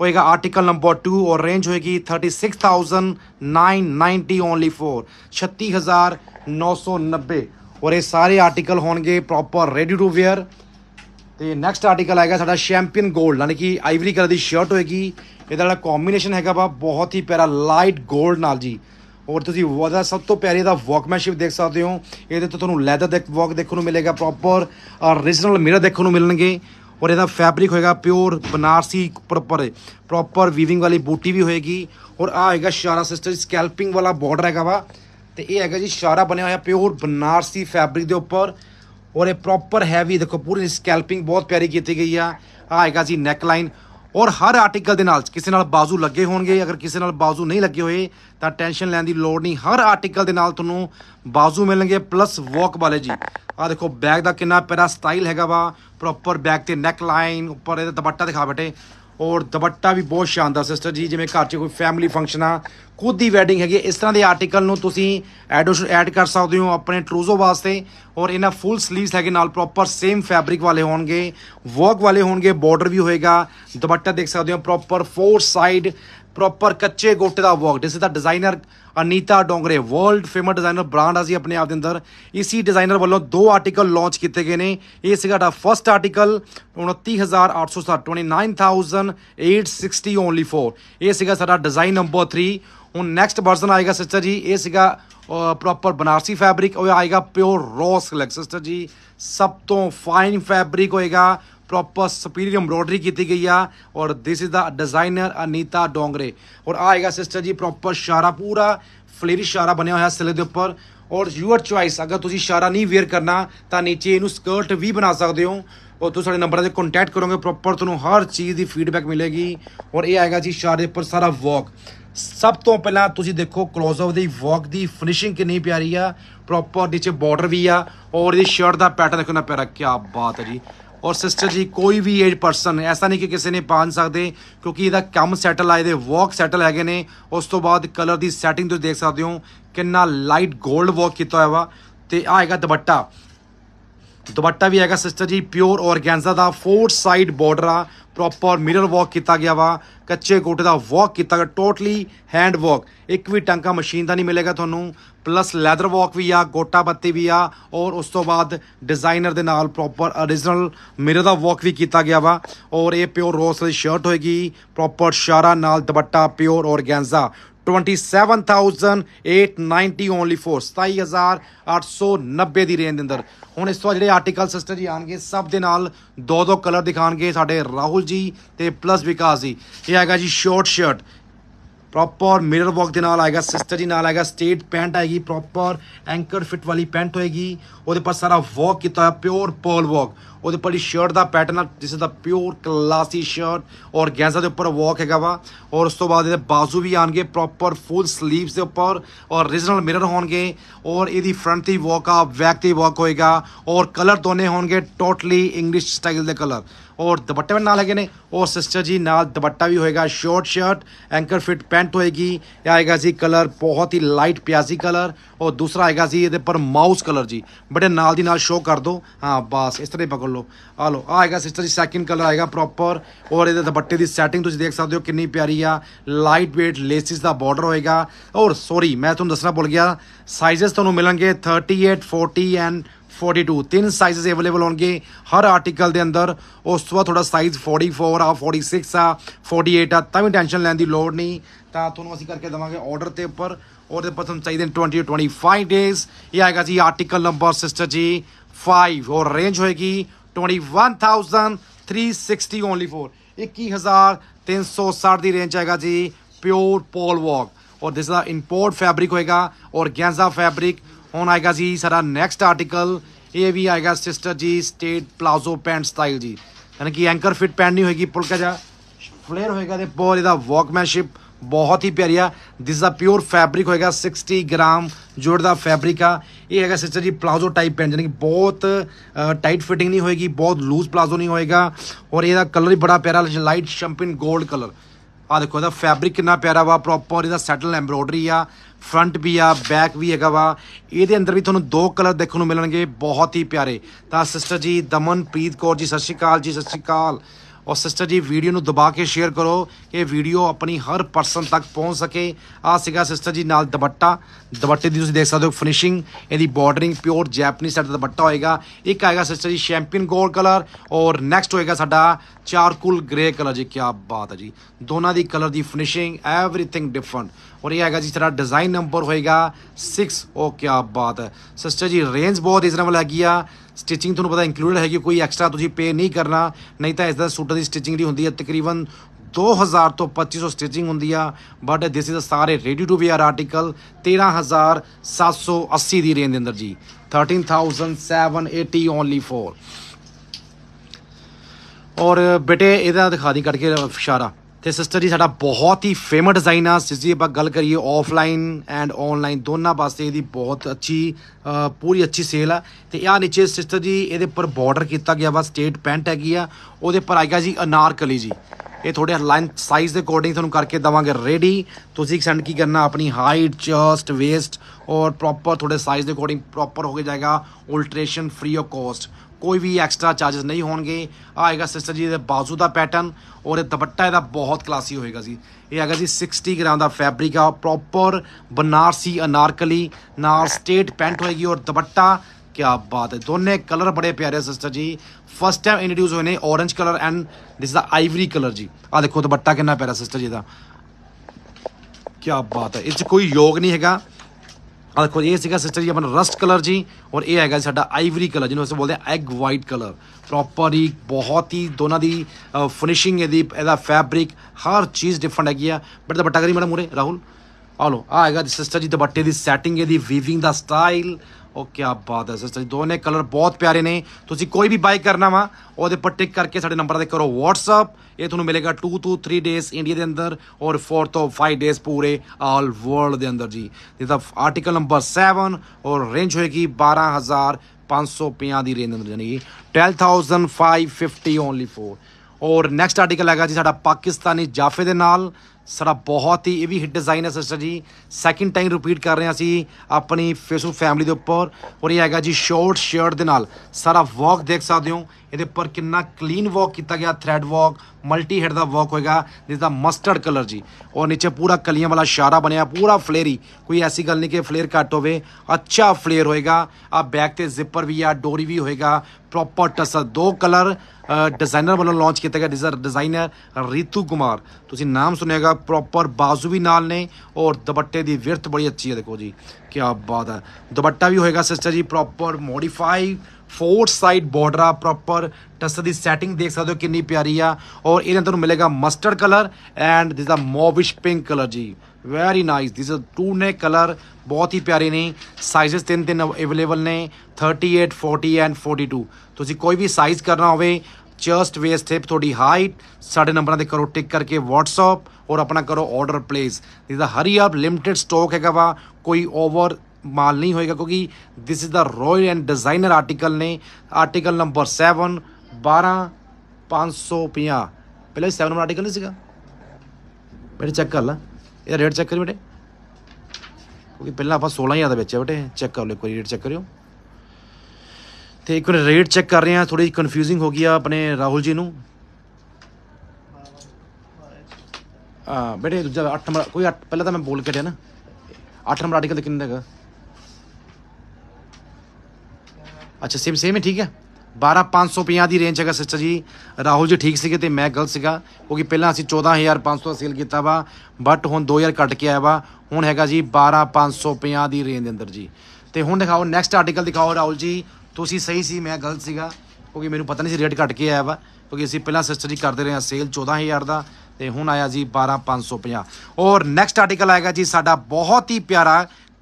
ਹੋਏਗਾ ਆਰਟੀਕਲ ਨੰਬਰ 2 ਔਰ ਰੇਂਜ ਹੋਏਗੀ 36990 ਓਨਲੀ 4 36990 ਔਰ ਇਹ ਸਾਰੇ ਆਰਟੀਕਲ ਹੋਣਗੇ ਪ੍ਰੋਪਰ ਰੈਡੀ ਟੂ ਵੇਅਰ ਤੇ ਨੈਕਸਟ ਆਰਟੀਕਲ ਆਏਗਾ ਸਾਡਾ ਚੈਂਪੀਅਨ 골ਡ ਯਾਨੀ ਕਿ ਆਈਵਰੀ ਕਲਰ ਦੀ ਸ਼ਰਟ ਹੋਏਗੀ ਇਹਦਾ ਜਿਹੜਾ ਕੰਬੀਨੇਸ਼ਨ ਹੈਗਾ ਬਹੁਤ ਹੀ ਪਿਆਰਾ ਲਾਈਟ 골ਡ ਨਾਲ ਜੀ ਔਰ ਤੁਸੀਂ ਵਾਦਾ ਸਭ ਤੋਂ ਪਿਆਰੀ ਦਾ ਵਾਕਮੈਨਸ਼ਿਪ ਦੇਖ ਸਕਦੇ ਹੋ ਇਹਦੇ ਤੋਂ ਤੁਹਾਨੂੰ ਲੈਦਰ ਦੇ ਵਾਕ ਦੇਖਣ ਨੂੰ ਮਿਲੇਗਾ ਪ੍ਰੋਪਰ ਓਰੀਜਨਲ ਮਿਰਰ ਦੇਖਣ ਨੂੰ ਮਿਲਣਗੇ ਔਰ ਇਹਦਾ ਫੈਬਰਿਕ ਹੋਏਗਾ pure Banarasi proper proper weaving ਵਾਲੀ ਬੂਟੀ ਵੀ ਹੋਏਗੀ ਔਰ ਆ ਹੈਗਾ ਸ਼ਾਰਾ ਸਿਸਟਰ ਸਕੈਲਪਿੰਗ ਵਾਲਾ ਬਾਰਡਰ ਹੈਗਾ ਵਾ ਤੇ ਇਹ ਹੈਗਾ ਜੀ ਸ਼ਾਰਾ ਬਣਿਆ ਹੋਇਆ ਪਿਓਰ ਬਨਾਰਸੀ ਫੈਬਰਿਕ ਦੇ ਉੱਪਰ ਔਰ ਇਹ ਪ੍ਰੋਪਰ ਹੈਵੀ ਦੇਖੋ ਪੂਰੀ ਸਕੈਲਪਿੰਗ ਬਹੁਤ ਪਿਆਰੀ ਕੀਤੀ ਗਈ ਆ ਆ ਹੈਗਾ ਜੀ ਨੈਕ ਲਾਈਨ ਔਰ ਹਰ ਆਰਟੀਕਲ ਦੇ ਨਾਲ ਕਿਸੇ ਨਾਲ ਬਾਜ਼ੂ ਲੱਗੇ ਹੋਣਗੇ ਅਗਰ ਕਿਸੇ ਨਾਲ ਬਾਜ਼ੂ ਨਹੀਂ ਲੱਗੇ ਹੋਏ ਤਾਂ ਟੈਨਸ਼ਨ ਲੈਣ ਦੀ ਲੋੜ ਨਹੀਂ ਹਰ ਆਰਟੀਕਲ ਦੇ ਨਾਲ ਤੁਹਾਨੂੰ ਬਾਜ਼ੂ ਮਿਲਣਗੇ ਪਲੱਸ ਵਾਕ ਵਾਲੇ ਜੀ ਆ ਦੇਖੋ ਬੈਗ ਦਾ ਕਿੰਨਾ ਪਿਆਰਾ ਸਟਾਈਲ ਹੈਗਾ ਵਾ ਪ੍ਰੋਪਰ ਬੈਗ ਤੇ ਨੈਕ ਲਾਈਨ ਉੱਪਰ ਇਹਦਾ ਦੁਪੱਟਾ ਦਿਖਾ ਬਟੇ ਔਰ ਦੁਪੱਟਾ ਵੀ ਬਹੁਤ ਸ਼ਾਨਦਾਰ ਸਿਸਟਰ ਜੀ ਜਿਵੇਂ ਘਰ 'ਚ ਕੋਈ ਫੈਮਿਲੀ ਫੰਕਸ਼ਨ ਆ ਖੁਦ ਦੀ ਵੈਡਿੰਗ ਹੈਗੀ ਇਸ ਤਰ੍ਹਾਂ ਦੇ ਆਰਟੀਕਲ ਨੂੰ ਤੁਸੀਂ ਐਡ ਐਡ ਕਰ ਸਕਦੇ ਹੋ ਆਪਣੇ ਟਰੂਜ਼ੋ ਵਾਸਤੇ ਔਰ ਇਹਨਾਂ ਫੁੱਲ ਸਲੀਵਸ ਹੈਗੇ ਨਾਲ ਪ੍ਰੋਪਰ ਸੇਮ ਫੈਬਰਿਕ ਵਾਲੇ ਹੋਣਗੇ ਵਰਕ ਵਾਲੇ ਹੋਣਗੇ ਬਾਰਡਰ ਵੀ ਹੋਏਗਾ ਦੁਪੱਟਾ ਦੇਖ ਸਕਦੇ ਹੋ ਪ੍ਰੋਪਰ ਫੋਰ ਸਾਈਡ ਪ੍ਰੋਪਰ ਕੱਚੇ ਗੋਟੇ ਦਾ work this is the designer Anita Dongre world famous designer brand ਆਸੀ ਆਪਣੇ ਆਪ ਦੇ ਅੰਦਰ ਇਸੀ ਡਿਜ਼ਾਈਨਰ ਵੱਲੋਂ ਦੋ ਆਰਟੀਕਲ ਲਾਂਚ ਕੀਤੇ ਗਏ ਨੇ ਇਹ ਸੀਗਾ ਦਾ ਫਰਸਟ ਆਰਟੀਕਲ 29860 29860 ਓਨਲੀ ਫੋਰ ਇਹ ਸੀਗਾ ਸਾਡਾ ਡਿਜ਼ਾਈਨ ਨੰਬਰ 3 ਹੁਣ ਨੈਕਸਟ ਵਰਜ਼ਨ ਆਏਗਾ ਸਿਸਟਰ ਜੀ ਇਹ ਸੀਗਾ ਪ੍ਰੋਪਰ ਬਨਾਰਸੀ ਫੈਬਰਿਕ ਉਹ ਆਏਗਾ ਪਿਓਰ ਰੋਸ ਸਿਲਕ ਸਿਸਟਰ ਜੀ ਸਭ ਤੋਂ ਫਾਈਨ ਫੈਬਰਿਕ ਹੋਏਗਾ ਪ੍ਰੋਪਰ ਸੁਪੀਰੀਅਰ ਐਮਬ੍ਰੋਇਡਰੀ ਕੀਤੀ ਗਈ ਆ ਔਰ this is the designer Anita Dongre ਔਰ ਆਏਗਾ ਸਿਸਟਰ ਜੀ ਪ੍ਰੋਪਰ ਸ਼ਾਰਾ ਪੂਰਾ ਫਲੇਰੀ ਸ਼ਾਰਾ ਬਣਿਆ ਹੋਇਆ ਸਿਲੇ ਦੇ ਉੱਪਰ ਔਰ ਯੂਅਰ ਚੁਆਇਸ ਅਗਰ ਤੁਸੀਂ ਸ਼ਾਰਾ ਨਹੀਂ ਵੇਅਰ ਕਰਨਾ ਤਾਂ ਨੀਚੇ ਇਹਨੂੰ ਸਕਰਟ ਵੀ ਬਣਾ ਸਕਦੇ ਹੋ ਔਰ ਤੁਸੀਂ ਸਾਡੇ ਨੰਬਰਾਂ ਤੇ ਕੰਟੈਕਟ ਕਰੋਗੇ ਪ੍ਰੋਪਰ ਤੁਹਾਨੂੰ ਹਰ ਚੀਜ਼ ਦੀ ਫੀਡਬੈਕ ਮਿਲੇਗੀ ਔਰ ਇਹ ਆਏਗਾ ਜੀ ਸ਼ਾਰੇ ਉੱਪਰ ਸਾਰਾ ਵਾਕ ਸਭ ਤੋਂ ਪਹਿਲਾਂ ਤੁਸੀਂ ਦੇਖੋ ক্লোਜ਼ ਆਫ ਦੀ ਵਾਕ ਦੀ ਫਿਨਿਸ਼ਿੰਗ ਕਿੰਨੀ ਪਿਆਰੀ ਆ ਪ੍ਰੋਪਰ ਨੀਚੇ ਬਾਰਡਰ ਵੀ ਆ ਔਰ ਇਹ ਸ਼ਰਟ ਦਾ ਪੈਟਰਨ ਦੇਖੋ ਨਾ ਪਿਆਰਾ ਕੀ ਬਾਤ ਹੈ ਜੀ ਔਰ ਸਿਸਟਰ ਜੀ ਕੋਈ ਵੀ ਏਜ ਪਰਸਨ ਐਸਾ ਨਹੀਂ ਕਿ ਕਿਸੇ ਨੇ ਪਾਣ ਸਕਦੇ ਕਿਉਂਕਿ ਇਹਦਾ ਕੰਮ ਸੈਟਲ ਆ ਇਹਦੇ ਵਰਕ ਸੈਟਲ ਹੈਗੇ ਨੇ ਉਸ ਤੋਂ ਬਾਅਦ ਕਲਰ ਦੀ ਸੈਟਿੰਗ ਤੁਸੀਂ ਦੇਖ ਸਕਦੇ ਹੋ ਕਿੰਨਾ ਲਾਈਟ 골ਡ ਵਰਕ ਕੀਤਾ ਹੋਇਆ ਵਾ ਤੇ ਆ ਹੈਗਾ ਦੁਪੱਟਾ ਦੁਪੱਟਾ ਵੀ ਹੈਗਾ ਸਿਸਟਰ ਜੀ ਪਿਓਰ ਔਰਗੈਂਜ਼ਾ ਦਾ ਫੋਰ ਸਾਈਡ ਬਾਰਡਰ ਆ ਪ੍ਰੋਪਰ ਮਿਰਰ ਵਰਕ ਕੀਤਾ ਗਿਆ ਵਾ ਕੱਚੇ ਕੋਟੇ ਦਾ ਵਰਕ ਕੀਤਾ ਗਿਆ ਟੋਟਲੀ ਹੈਂਡ ਵਰਕ ਇੱਕ ਵੀ ਟੰਕਾ ਮਸ਼ੀਨ ਦਾ ਨਹੀਂ ਮਿਲੇਗਾ ਤੁਹਾਨੂੰ ਪਲੱਸ ਲੈਦਰ ਵਾਕ ਵੀ ਆ ਗੋਟਾ ਬੱਤੀ ਵੀ ਆ ਔਰ ਉਸ ਤੋਂ ਬਾਅਦ ਡਿਜ਼ਾਈਨਰ ਦੇ ਨਾਲ ਪ੍ਰੋਪਰ origignal ਮਿਰਰ ਦਾ ਵਾਕ ਵੀ ਕੀਤਾ ਗਿਆ ਵਾ ਔਰ ਇਹ ਪਿਓਰ ਰੋਸ ਦੀ ਸ਼ਰਟ ਹੋਏਗੀ ਪ੍ਰੋਪਰ ਸ਼ਾਰਾ ਨਾਲ ਦੁਪੱਟਾ ਪਿਓਰ ਔਰਗੈਂਜ਼ਾ 27890 ਓਨਲੀ ਫੋਰ 27890 ਦੀ ਰੇਂਜ ਦੇ ਅੰਦਰ ਹੁਣ ਇਸ ਤੋਂ ਜਿਹੜੇ ਆਰਟੀਕਲ ਸਿਸਟਰ ਜੀ ਆਣਗੇ ਸਭ ਦੇ ਨਾਲ ਦੋ ਦੋ ਕਲਰ ਦਿਖਾਣਗੇ ਸਾਡੇ ਰਾਹੁਲ ਜੀ ਤੇ ਪਲੱਸ ਵਿਕਾਸ ਜੀ ਇਹ ਹੈਗਾ ji short shirt proper mirror work ਦੇ ਨਾਲ ਆਏਗਾ ਸਿਸਟਰ ਜੀ ਨਾਲ ਆਏਗਾ ਸਟੇਟ ਪੈਂਟ ਆਏਗੀ ਪ੍ਰੋਪਰ ਐਂਕਰ ਫਿਟ ਵਾਲੀ ਪੈਂਟ ਹੋਏਗੀ ਉਹਦੇ ਪਰ ਸਾਰਾ ਵਰਕ ਕੀਤਾ ਹੋਇਆ ਪਿਓਰ ਪਰਲ ਵਰਕ वो बड़ी शर्ट का पैटर्न जिस तरह प्योर कलासी शर्ट और गैजा के उपर वॉक है वा और उस तो बाद बाजू भी आन गए प्रोपर फुल स्लीवस के उपर और रिजनल मिररर हो गए और यदि फ्रंट की वॉक आ बैक की वॉक होएगा और कलर दोनों हो गए टोटली इंग्लिश स्टाइल के कलर और दुपट्टे भी ना है और सिस्टर जी नाल दुपट्टा भी होएगा short shirt ankle fit pant होएगी यह आएगा जी कलर बहुत ही लाइट प्याजी कलर और दूसरा आएगा जी ये पर माउस कलर जी बड़े नाल दी नाल शो कर दो हाँ बस इस तरह पकड़ लो ਲਓ ਆ ਲਓ ਆ ਆਏਗਾ ਸਿਸਟਰ ਜੀ ਸੈਕਿੰਡ ਕਲਰ ਆਏਗਾ ਪ੍ਰੋਪਰ ਔਰ ਇਹਦੇ ਦੁਪੱਟੇ ਦੀ ਸੈਟਿੰਗ ਤੁਸੀਂ ਦੇਖ ਸਕਦੇ ਹੋ ਕਿੰਨੀ ਪਿਆਰੀ ਆ ਲਾਈਟ weight ਲੇਸਿਸ ਦਾ ਬਾਰਡਰ ਹੋਏਗਾ ਔਰ ਸੌਰੀ ਮੈਂ ਤੁਹਾਨੂੰ ਦੱਸਣਾ ਭੁੱਲ ਗਿਆ ਸਾਈਜ਼ਸ ਤੁਹਾਨੂੰ ਮਿਲਣਗੇ 38 40 ਐਂਡ 42 ਤਿੰਨ ਸਾਈਜ਼ਸ ਅਵੇਲੇਬਲ ਹੋਣਗੇ ਹਰ ਆਰਟੀਕਲ ਦੇ ਅੰਦਰ ਉਸ ਤੋਂ ਬਾਅਦ ਥੋੜਾ ਸਾਈਜ਼ 44 ਆ 46 ਆ 48 ਆ ਤਾਂ ਵੀ ਟੈਨਸ਼ਨ ਲੈਣ ਦੀ ਲੋੜ ਨਹੀਂ ਤਾਂ ਤੁਹਾਨੂੰ ਅਸੀਂ ਕਰਕੇ ਦਵਾਂਗੇ ਆਰਡਰ ਤੇ ਉੱਪਰ ਔਰ ਦੇ ਤੁਹਾਨੂੰ ਚਾਹੀਦੇ 20 25 ਡੇਜ਼ ਇਹ ਆਏਗਾ ਜੀ ਆਰਟੀਕਲ ਨੰਬਰ ਸਿਸਟਰ ਜੀ 5 ਔਰ ਰੇਂਜ ਹੋਏਗੀ 21360 ਓਨਲੀ ਫੋਰ 21360 ਦੀ ਰੇਂਜ ਆਏਗਾ ਜੀ ਪਿਓਰ ਪੋਲ ਵਾਕ ਔਰ ਦਿਸ ਦਾ ਇੰਪੋਰਟ ਫੈਬਰਿਕ ਹੋਏਗਾ ਔਰ ਗੈਂਜ਼ਾ ਫੈਬਰਿਕ ਹੋਣ ਆਏਗਾ ਜੀ ਸਾਡਾ ਨੈਕਸਟ ਆਰਟੀਕਲ ਇਹ ਵੀ ਆਏਗਾ ਸਿਸਟਰ ਜੀ ਸਟੇਟ ਪਲਾਜ਼ੋ ਪੈਂਟ ਸਟਾਈਲ ਜੀ ਯਾਨੀ ਕਿ ਐਂਕਰ ਫਿਟ ਪੈਂਟ ਨਹੀਂ ਹੋਏਗੀ ਪੁਲਕਾ ਜਾ ਫਲੇਅਰ ਹੋਏਗਾ ਤੇ ਬਹੁਤ ਇਹਦਾ ਵਾਕਮੈਨਸ਼ਿਪ ਬਹੁਤ ਹੀ ਪਿਆਰੀ ਆ ਦਿਸ ਦਾ ਪਿਓਰ ਫੈਬਰਿਕ ਹੋਏਗਾ 60 ਗ੍ਰਾਮ ਜੋੜ ਦਾ ਫੈਬਰਿਕ ਆ ਇਹ ਹੈਗਾ ਸਿਸਟਰ ਜੀ ਪਲਾਜ਼ੋ ਟਾਈਪ ਪੈਂਟ ਜਾਨੀ ਕਿ ਬਹੁਤ ਟਾਈਟ ਫਿਟਿੰਗ ਨਹੀਂ ਹੋਏਗੀ ਬਹੁਤ ਲੂਜ਼ ਪਲਾਜ਼ੋ ਨਹੀਂ ਹੋਏਗਾ ਔਰ ਇਹਦਾ ਕਲਰ ਵੀ ਬੜਾ ਪਿਆਰਾ ਲਾਈਟ ਸ਼ੈਂਪੇਨ 골ਡ ਕਲਰ ਆ ਦੇਖੋ ਇਹਦਾ ਫੈਬਰਿਕ ਕਿੰਨਾ ਪਿਆਰਾ ਵਾ ਪ੍ਰੋਪਰ ਇਹਦਾ ਸੈਟਲ ਐਮਬ੍ਰੋਇਡਰੀ ਆ ਫਰੰਟ ਵੀ ਆ ਬੈਕ ਵੀ ਹੈਗਾ ਵਾ ਇਹਦੇ ਅੰਦਰ ਵੀ ਤੁਹਾਨੂੰ ਦੋ ਕਲਰ ਦੇਖਣ ਨੂੰ ਮਿਲਣਗੇ ਬਹੁਤ ਹੀ ਪਿਆਰੇ ਤਾਂ ਸਿਸਟਰ ਜੀ ਦਮਨਪ੍ਰੀਤ ਕੌਰ ਜੀ ਸਤਿ ਸ਼੍ਰੀ ਅਕਾਲ ਜੀ ਸਤਿ ਸ਼੍ਰੀ ਅਕਾਲ ਔਰ ਸਿਸਟਰ ਜੀ ਵੀਡੀਓ ਨੂੰ ਦਬਾ ਕੇ ਸ਼ੇਅਰ ਕਰੋ ਕਿ ਵੀਡੀਓ ਆਪਣੀ ਹਰ ਪਰਸਨ ਤੱਕ ਪਹੁੰਚ ਸਕੇ ਆ ਸੀਗਾ ਸਿਸਟਰ ਜੀ ਨਾਲ ਦੁਪੱਟਾ ਦੁਪੱਟੇ ਦੀ ਤੁਸੀਂ ਦੇਖ ਸਕਦੇ ਹੋ ਫਿਨਿਸ਼ਿੰਗ ਇਹਦੀ ਬਾਰਡਰਿੰਗ ਪਿਓਰ ਸਟਾਈਲ ਦਾ ਦੁਪੱਟਾ ਹੋਏਗਾ ਇੱਕ ਆਏਗਾ sister ji champagne gold colour ਔਰ ਨੈਕਸਟ ਹੋਏਗਾ ਸਾਡਾ ਚਾਰਕੂਲ ਗ੍ਰੇ ਕਲਰ ਜੀ ਕੀ ਬਾਤ ਹੈ ਜੀ ਦੋਨਾਂ ਦੀ ਕਲਰ ਦੀ ਫਿਨਿਸ਼ਿੰਗ ਐਵਰੀਥਿੰਗ ਡਿਫਰੈਂਟ ਔਰ ਇਹ ਆਏਗਾ ਜੀ ਸਾਡਾ ਡਿਜ਼ਾਈਨ ਨੰਬਰ ਹੋਏਗਾ 6 ਓ ਕੀ ਬਾਤ ਹੈ ਸਿਸਟਰ ਜੀ ਰੇਂਜ ਬਹੁਤ ਰੀਜ਼ਨੇਬਲ ਹੈਗੀ ਆ ਸਟਿਚਿੰਗ ਤੁਹਾਨੂੰ ਪਤਾ ਇਨਕਲੂਡਡ ਹੈਗੀ ਕੋਈ ਐਕਸਟਰਾ ਤੁਸੀਂ ਪੇ ਨਹੀਂ ਕਰਨਾ ਨਹੀਂ ਤਾਂ ਇਸ ਦਾ ਸੂਟ ਦੀ ਸਟਿਚਿੰਗ ਜਿਹੜੀ ਹੁੰਦੀ ਹੈ ਤਕਰੀਬਨ 2000 ਤੋਂ 2500 ਸਟਿਚਿੰਗ ਹੁੰਦੀ ਆ ਬਟ ਥਿਸ ਇਜ਼ ਅ ਸਾਰੇ ਰੈਡੀ ਟੂ ਵੇਅਰ ਆਰਟੀਕਲ 13780 ਦੀ ਰੇਂਜ ਦੇ ਅੰਦਰ ਜੀ 13780 ਓਨਲੀ ਫੋਰ ਔਰ ਬੇਟੇ ਇਹਦਾ ਦਿਖਾ ਦੀ ਕੱਢ ਕੇ ਇਸ਼ਾਰਾ ਤੇ ਸਿਸਟਰ ਜੀ ਸਾਡਾ ਬਹੁਤ ਹੀ ਫੇਮਸ ਡਿਜ਼ਾਈਨ ਆ ਜਿਸ ਦੀ ਆਪਾਂ ਗੱਲ ਕਰੀਏ ਆਫਲਾਈਨ ਐਂਡ ਆਨਲਾਈਨ ਦੋਨਾਂ ਪਾਸੇ ਇਹਦੀ ਬਹੁਤ ਅੱਛੀ ਪੂਰੀ ਅੱਛੀ ਸੇਲ ਆ ਤੇ ਆ ਨੀਚੇ ਸਿਸਟਰ ਜੀ ਇਹਦੇ ਉੱਪਰ ਬਾਰਡਰ ਕੀਤਾ ਗਿਆ ਵਾ ਸਟੇਟ ਪੈਂਟ ਹੈਗੀ ਆ ਉਹਦੇ ਉੱਪਰ ਆਇਆ ਜੀ ਅਨਾਰਕਲੀ ਜੀ ਇਹ ਥੋੜੇ ਲਾਈਨ ਸਾਈਜ਼ ਦੇ ਅਕੋਰਡਿੰਗ ਤੁਹਾਨੂੰ ਕਰਕੇ ਦਵਾਂਗੇ ਰੈਡੀ ਤੁਸੀਂ ਸੈਂਡ ਕੀ ਕਰਨਾ ਆਪਣੀ ਹਾਈਟ ਚਸਟ ਵੇਸਟ ਔਰ ਪ੍ਰੋਪਰ ਥੋੜੇ ਸਾਈਜ਼ ਦੇ ਅਕੋਰਡਿੰਗ ਪ੍ਰੋਪਰ ਹੋ ਕੇ ਜਾਏਗਾ ਅਲਟਰੇਸ਼ਨ ਫ੍ਰੀ ਆਫ ਕਾਸਟ ਕੋਈ ਵੀ ਐਕਸਟਰਾ ਚਾਰजेस ਨਹੀਂ ਹੋਣਗੇ ਆ ਆਏਗਾ ਸਿਸਟਰ ਜੀ ਦੇ ਬਾਜ਼ੂ ਦਾ ਪੈਟਰਨ ਔਰ ਇਹ ਦੁਪੱਟਾ ਇਹਦਾ ਬਹੁਤ ਕਲਾਸੀ ਹੋਏਗਾ ਜੀ ਇਹ ਹੈਗਾ ਜੀ 60 ਗ੍ਰਾਮ ਦਾ ਫੈਬਰਿਕ ਆ ਪ੍ਰੋਪਰ ਬਨਾਰਸੀ ਅਨਾਰਕਲੀ ਨਾਲ ਸਟੇਟ ਪੈਂਟ ਹੋਏਗੀ ਔਰ ਦੁਪੱਟਾ ਕੀ ਬਾਤ ਹੈ ਦੋਨੇ ਕਲਰ ਬੜੇ ਪਿਆਰੇ ਸਿਸਟਰ ਜੀ ਫਸਟ ਟਾਈਮ ਇੰਟਰੋਡਿਊਸ ਹੋਏ ਨੇ orange colour and this is the ivory colour ji ਆ ਦੇਖੋ ਦੁਪੱਟਾ ਕਿੰਨਾ ਪਿਆਰਾ ਸਿਸਟਰ ਜੀ ਦਾ ਕੀ ਬਾਤ ਹੈ ਇਹ ਚ ਕੋਈ ਯੋਗ ਨਹੀਂ ਹੈਗਾ ਆ ਦੇਖੋ ਇਹ ਸੀਗਾ ਸਿਸਟਰ ਜੀ ਆਪਣਾ ਰਸਟ ਕਲਰ ਜੀ ਔਰ ਇਹ ਹੈਗਾ ਸਾਡਾ ਆਈਵਰੀ ਕਲਰ ਜਿਹਨੂੰ ਅਸੀਂ ਬੋਲਦੇ ਆ ਐਗ ਵਾਈਟ ਕਲਰ ਪ੍ਰੋਪਰ ਹੀ ਬਹੁਤ ਹੀ ਦੋਨਾਂ ਦੀ ਫਿਨਿਸ਼ਿੰਗ ਇਹਦੀ ਇਹਦਾ ਫੈਬਰਿਕ ਹਰ ਚੀਜ਼ ਡਿਫਰੈਂਟ ਹੈਗੀ ਆ ਬਟ ਦਪਟਾ ਕਰੀ ਮੈਡਮ ਮੂਰੇ ਰਾਹੁਲ ਆ ਲੋ ਆ ਹੈਗਾ ਸਿਸਟਰ ਜੀ ਦਪਟੇ ਦੀ ਸੈਟਿੰਗ ਇਹਦੀ ਵੀਵਿੰਗ ਦਾ ਸਟਾਈਲ ਉਹ ਕੀ ਬਾਤ ਹੈ ਸਰ ਜੀ ਦੋਨੇ ਕਲਰ ਬਹੁਤ ਪਿਆਰੇ ਨੇ ਤੁਸੀਂ ਕੋਈ ਵੀ ਬਾਈ ਕਰਨਾ ਵਾ ਉਹਦੇ ਪਰ ਟਿਕ ਕਰਕੇ ਸਾਡੇ ਨੰਬਰ ਤੇ ਕਰੋ WhatsApp ਇਹ ਤੁਹਾਨੂੰ ਮਿਲੇਗਾ 2 ਤੋਂ 3 ਡੇਸ ਇੰਡੀਆ ਦੇ ਅੰਦਰ ਔਰ 4 ਤੋਂ 5 ਡੇਸ ਪੂਰੇ ਆਲ ਵਰਲਡ ਦੇ ਅੰਦਰ ਜੀ ਇਹਦਾ ਆਰਟੀਕਲ ਨੰਬਰ 7 ਔਰ ਰੇਂਜ ਹੋਏਗੀ 12550 ਦੀ ਰੇਂਜ ਅੰਦਰ ਜਾਨੀ 12550 ਓਨਲੀ ਫੋਰ ਔਰ ਨੈਕਸਟ ਆਰਟੀਕਲ ਹੈਗਾ ਜੀ ਸਾਡਾ ਪਾਕਿਸਤਾਨੀ ਜਾਫੇ ਦੇ ਨਾਲ ਸਾਡਾ ਬਹੁਤ ਹੀ ਇਹ ਵੀ ਹਿੱਟ ਡਿਜ਼ਾਈਨ ਹੈ sister ji second time repeat ਕਰ ਰਹੇ ਹਾਂ ਅਸੀਂ ਆਪਣੀ ਫੇਸਬੁੱਕ ਫੈਮਿਲੀ ਦੇ ਉੱਪਰ ਔਰ ਇਹ ਹੈਗਾ ਜੀ ਸ਼ਾਰਟ ਸ਼ਰਟ ਦੇ ਨਾਲ ਸਾਰਾ ਵਰਕ ਦੇਖ ਸਕਦੇ ਹੋ ਇਹਦੇ ਉੱਪਰ ਕਿੰਨਾ ਕਲੀਨ ਵਾਕ ਕੀਤਾ ਗਿਆ ਥ੍ਰੈਡ ਵਾਕ ਮਲਟੀ ਹੈਡ ਦਾ ਵਾਕ ਹੋਏਗਾ ਜਿਸ ਦਾ ਮਸਟਰਡ ਕਲਰ ਜੀ ਔਰ ਨੀਚੇ ਪੂਰਾ ਕਲੀਆਂ ਵਾਲਾ ਸ਼ਾਰਾ ਬਣਿਆ ਪੂਰਾ ਫਲੇਰੀ ਕੋਈ ਐਸੀ ਗੱਲ ਨਹੀਂ ਕਿ ਫਲੇਅਰ ਘੱਟ ਹੋਵੇ ਅੱਛਾ ਫਲੇਅਰ ਹੋਏਗਾ ਆ ਬੈਕ ਤੇ ਜ਼ਿਪਰ ਵੀ ਆ ਡੋਰੀ ਵੀ ਹੋਏਗਾ ਪ੍ਰੋਪਰ ਟਸਰ ਦੋ ਕਲਰ ਡਿਜ਼ਾਈਨਰ ਵੱਲੋਂ ਲਾਂਚ ਕੀਤਾ ਗਿਆ ਡਿਜ਼ਾਈਨਰ ਡਿਜ਼ਾਈਨਰ ਰੀਤੂ ਕੁਮਾਰ ਤੁਸੀਂ ਨਾਮ ਸੁਣਿਆਗਾ ਪ੍ਰੋਪਰ ਬਾਜ਼ੂ ਵੀ ਨਾਲ ਨੇ ਔਰ ਦੁਪੱਟੇ ਦੀ ਵਿਰਤ ਬੜੀ ਅੱਛੀ ਹੈ ਦੇਖੋ ਜੀ ਕੀ ਬਾਤ ਹੈ ਦੁਪੱਟਾ ਵੀ ਹੋਏਗਾ ਸਿਸਟਰ ਜੀ proper modify four side border ਆ ਪ੍ਰੋਪਰ ਟਸਰ ਦੀ ਸੈਟਿੰਗ ਦੇਖ ਸਕਦੇ ਹੋ ਕਿੰਨੀ ਪਿਆਰੀ ਆ ਔਰ ਇਹਨਾਂ ਤੁਹਾਨੂੰ ਮਿਲੇਗਾ ਮਸਟਰਡ ਕਲਰ ਐਂਡ ਦਿਸ ਆ ਮੋਵਿਸ਼ ਪਿੰਕ ਕਲਰ ਜੀ ਵੈਰੀ ਨਾਈਸ ਥਿਸ ਆ ਟੂ ਨੇ ਕਲਰ ਬਹੁਤ ਹੀ ਪਿਆਰੇ ਨੇ ਸਾਈਜ਼ਸ ਤਿੰਨ ਤਿੰਨ ਅਵੇਲੇਬਲ ਨੇ 38 40 ਐਂਡ 42 ਤੁਸੀਂ ਕੋਈ ਵੀ ਸਾਈਜ਼ ਕਰਨਾ ਹੋਵੇ ਜਸਟ ਵੇਸਟ ਹਿਪ ਤੁਹਾਡੀ ਹਾਈਟ ਸਾਡੇ ਨੰਬਰਾਂ ਦੇ ਕਰੋ ਟਿਕ ਕਰਕੇ WhatsApp ਔਰ ਆਪਣਾ ਕਰੋ ਆਰਡਰ ਪਲੇਸ ਇਸ ਦਾ ਹਰੀ ਅਪ ਲਿਮਟਿਡ ਸਟਾਕ ਹੈਗਾ ਵਾ ਕੋਈ ਓਵਰ ਮਾਲ ਨਹੀਂ ਹੋਏਗਾ ਕਿਉਂਕਿ this is the royal and designer article ਨੇ ਆਰਟੀਕਲ ਨੰਬਰ 7 12 550 ਪਹਿਲੇ 7 ਨੰਬਰ ਆਰਟੀਕਲ ਨਹੀਂ ਸੀਗਾ ਬੇਟੇ ਚੈੱਕ ਕਰ ਲਾ ਇਹਦਾ ਰੇਟ ਚੈੱਕ ਕਰ ਬੇਟੇ ਕਿਉਂਕਿ ਪਹਿਲਾਂ ਆਪਾਂ 16000 ਦਾ ਵਿੱਚ ਹੈ ਬੇਟੇ ਚੈੱਕ ਕਰ ਲਓ ਕੋਈ ਰੇਟ ਚੈੱਕ ਕਰਿਓ ਤੇ ਇੱਕ ਵਾਰ ਰੇਟ ਚੈੱਕ ਕਰ ਰਹੇ ਆ ਥੋੜੀ ਕਨਫਿਊਜ਼ਿੰਗ ਹੋ ਗਈ ਆ ਆਪਣੇ ਰਾਹੁਲ ਜੀ ਨੂੰ ਆ ਬੇਟੇ ਦੂਜਾ 8 ਨੰਬਰ ਕੋਈ ਪਹਿਲਾਂ ਤਾਂ ਮੈਂ ਬੋਲ ਕੇ ਰਿਹਾ ਨਾ 8 ਨੰਬਰ ਆਰਟੀਕਲ ਕਿੰਨੇ ਦਾ ਹੈਗਾ ਅੱਛਾ ਸੇਮ ਸੇਮ ਹੈ ਠੀਕ ਹੈ 12550 ਦੀ ਰੇਂਜ ਹੈਗਾ ਸਿਸਟਰ ਜੀ ਰਾਹੁਲ ਜੀ ਠੀਕ ਸੀਗੇ ਤੇ ਮੈਂ ਗਲਤ ਸੀਗਾ ਕਿਉਂਕਿ ਪਹਿਲਾਂ ਅਸੀਂ 14500 ਦਾ ਸੇਲ ਕੀਤਾ ਵਾ ਬਟ ਹੁਣ 2000 ਕੱਟ ਕੇ ਆਇਆ ਵਾ ਹੁਣ ਹੈਗਾ ਜੀ 12550 ਦੀ ਰੇਂਜ ਦੇ ਅੰਦਰ ਜੀ ਤੇ ਹੁਣ ਦਿਖਾਓ ਨੈਕਸਟ ਆਰਟੀਕਲ ਦਿਖਾਓ ਰਾਹੁਲ ਜੀ ਤੁਸੀਂ ਸਹੀ ਸੀ ਮੈਂ ਗਲਤ ਸੀਗਾ ਕਿਉਂਕਿ ਮੈਨੂੰ ਪਤਾ ਨਹੀਂ ਸੀ ਰੇਟ ਕੱਟ ਕੇ ਆਇਆ ਵਾ ਕਿਉਂਕਿ ਅਸੀਂ ਪਹਿਲਾਂ ਸਿਸਟਰ ਜੀ ਕਰਦੇ ਰਹੇ ਹਾਂ ਸੇਲ 14000 ਦਾ ਤੇ ਹੁਣ ਆਇਆ ਜੀ 12550 ਔਰ ਨੈਕਸਟ ਆਰਟੀਕਲ ਆਏਗਾ ਜੀ ਸਾਡਾ ਬਹੁਤ ਹੀ ਪਿਆਰਾ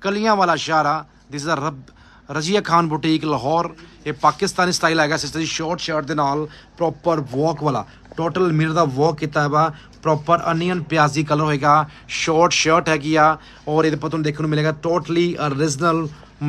ਕਲੀਆਂ ਵਾਲਾ ਇਸ਼ਾਰਾ this is a Razia Khan boutique Lahore ਇਹ ਪਾਕਿਸਤਾਨੀ ਸਟਾਈਲ ਹੈਗਾ ਸਿਸਟਰ ਜੀ ਸ਼ਾਰਟ ਸ਼ਰਟ ਦੇ ਨਾਲ ਪ੍ਰੋਪਰ ਵਾਕ ਵਾਲਾ ਟੋਟਲ ਮਿਰ ਦਾ ਵਾਕ ਕੀਤਾ ਹੈ ਪ੍ਰੋਪਰ ਅਨੀਅਨ ਪਿਆਜ਼ੀ ਕਲਰ ਹੋਏਗਾ ਸ਼ਾਰਟ ਸ਼ਰਟ ਹੈਗੀ ਆ ਔਰ ਇਹਦੇ ਪਰ ਤੁਹਾਨੂੰ ਦੇਖਣ ਨੂੰ ਮਿਲੇਗਾ ਟੋਟਲੀ origignal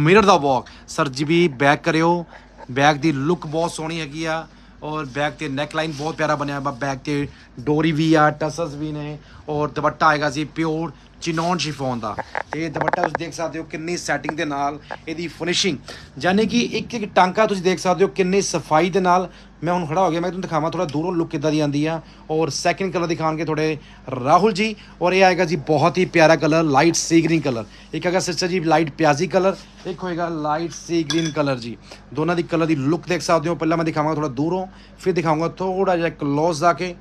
ਮਿਰ ਦਾ ਵਾਕ ਸਰ ਜੀ ਵੀ ਬੈਕ ਕਰਿਓ ਬੈਕ ਦੀ ਲੁੱਕ ਬਹੁਤ ਸੋਹਣੀ ਹੈਗੀ ਆ ਔਰ ਬੈਕ ਤੇ ਨੈਕ ਲਾਈਨ ਬਹੁਤ ਪਿਆਰਾ ਬਣਿਆ ਹੈ ਬੈਕ ਤੇ ਡੋਰੀ ਵੀ ਆ ਟਸਸ ਵੀ ਨੇ ਔਰ ਦੁਪੱਟਾ ਆਏਗਾ ਜੀ ਪਿਓਰ ਚਿਨੋਨ ਸ਼ਿਫੋਨ ਦਾ ਤੇ ਦੁਪੱਟਾ ਤੁਸੀਂ ਦੇਖ ਸਕਦੇ ਹੋ ਕਿੰਨੀ ਸੈਟਿੰਗ ਦੇ ਨਾਲ ਇਹਦੀ ਫਿਨਿਸ਼ਿੰਗ ਯਾਨੀ ਕਿ ਇੱਕ ਇੱਕ ਟਾਂਕਾ ਤੁਸੀਂ ਦੇਖ ਸਕਦੇ ਹੋ ਕਿੰਨੀ ਸਫਾਈ ਦੇ ਨਾਲ ਮੈਂ ਹੁਣ ਖੜਾ ਹੋ ਗਿਆ ਮੈਂ ਤੁਹਾਨੂੰ ਦਿਖਾਵਾਂ ਥੋੜਾ ਦੂਰੋਂ ਲੁੱਕ ਕਿੱਦਾਂ ਦੀ ਆਂਦੀ ਆ ਔਰ ਸੈਕਿੰਡ ਕਲਰ ਦਿਖਾਣਗੇ ਥੋੜੇ ਰਾਹੁਲ ਜੀ ਔਰ ਇਹ ਆਏਗਾ ਜੀ ਬਹੁਤ ਹੀ ਪਿਆਰਾ ਕਲਰ ਲਾਈਟ ਸੀ ਗ੍ਰੀਨ ਕਲਰ ਇੱਕ ਹੈਗਾ ਸਿਸਟਰ ਜੀ ਲਾਈਟ ਪਿਆਜ਼ੀ ਕਲਰ ਇੱਕ ਹੋਏਗਾ ਲਾਈਟ ਸੀ ਗ੍ਰੀਨ ਕਲਰ ਜੀ ਦੋਨਾਂ ਦੀ ਕਲਰ ਦੀ ਲੁੱਕ ਦੇਖ ਸਕਦੇ ਹੋ ਪਹਿਲਾਂ ਮੈਂ ਦਿਖਾਵਾਂਗਾ ਥੋੜਾ ਦੂਰੋਂ ਫਿਰ ਦਿਖਾਵਾਂਗਾ ਥੋੜਾ ਜਿਹਾ ਕਲੋਜ਼ ਆ ਕੇ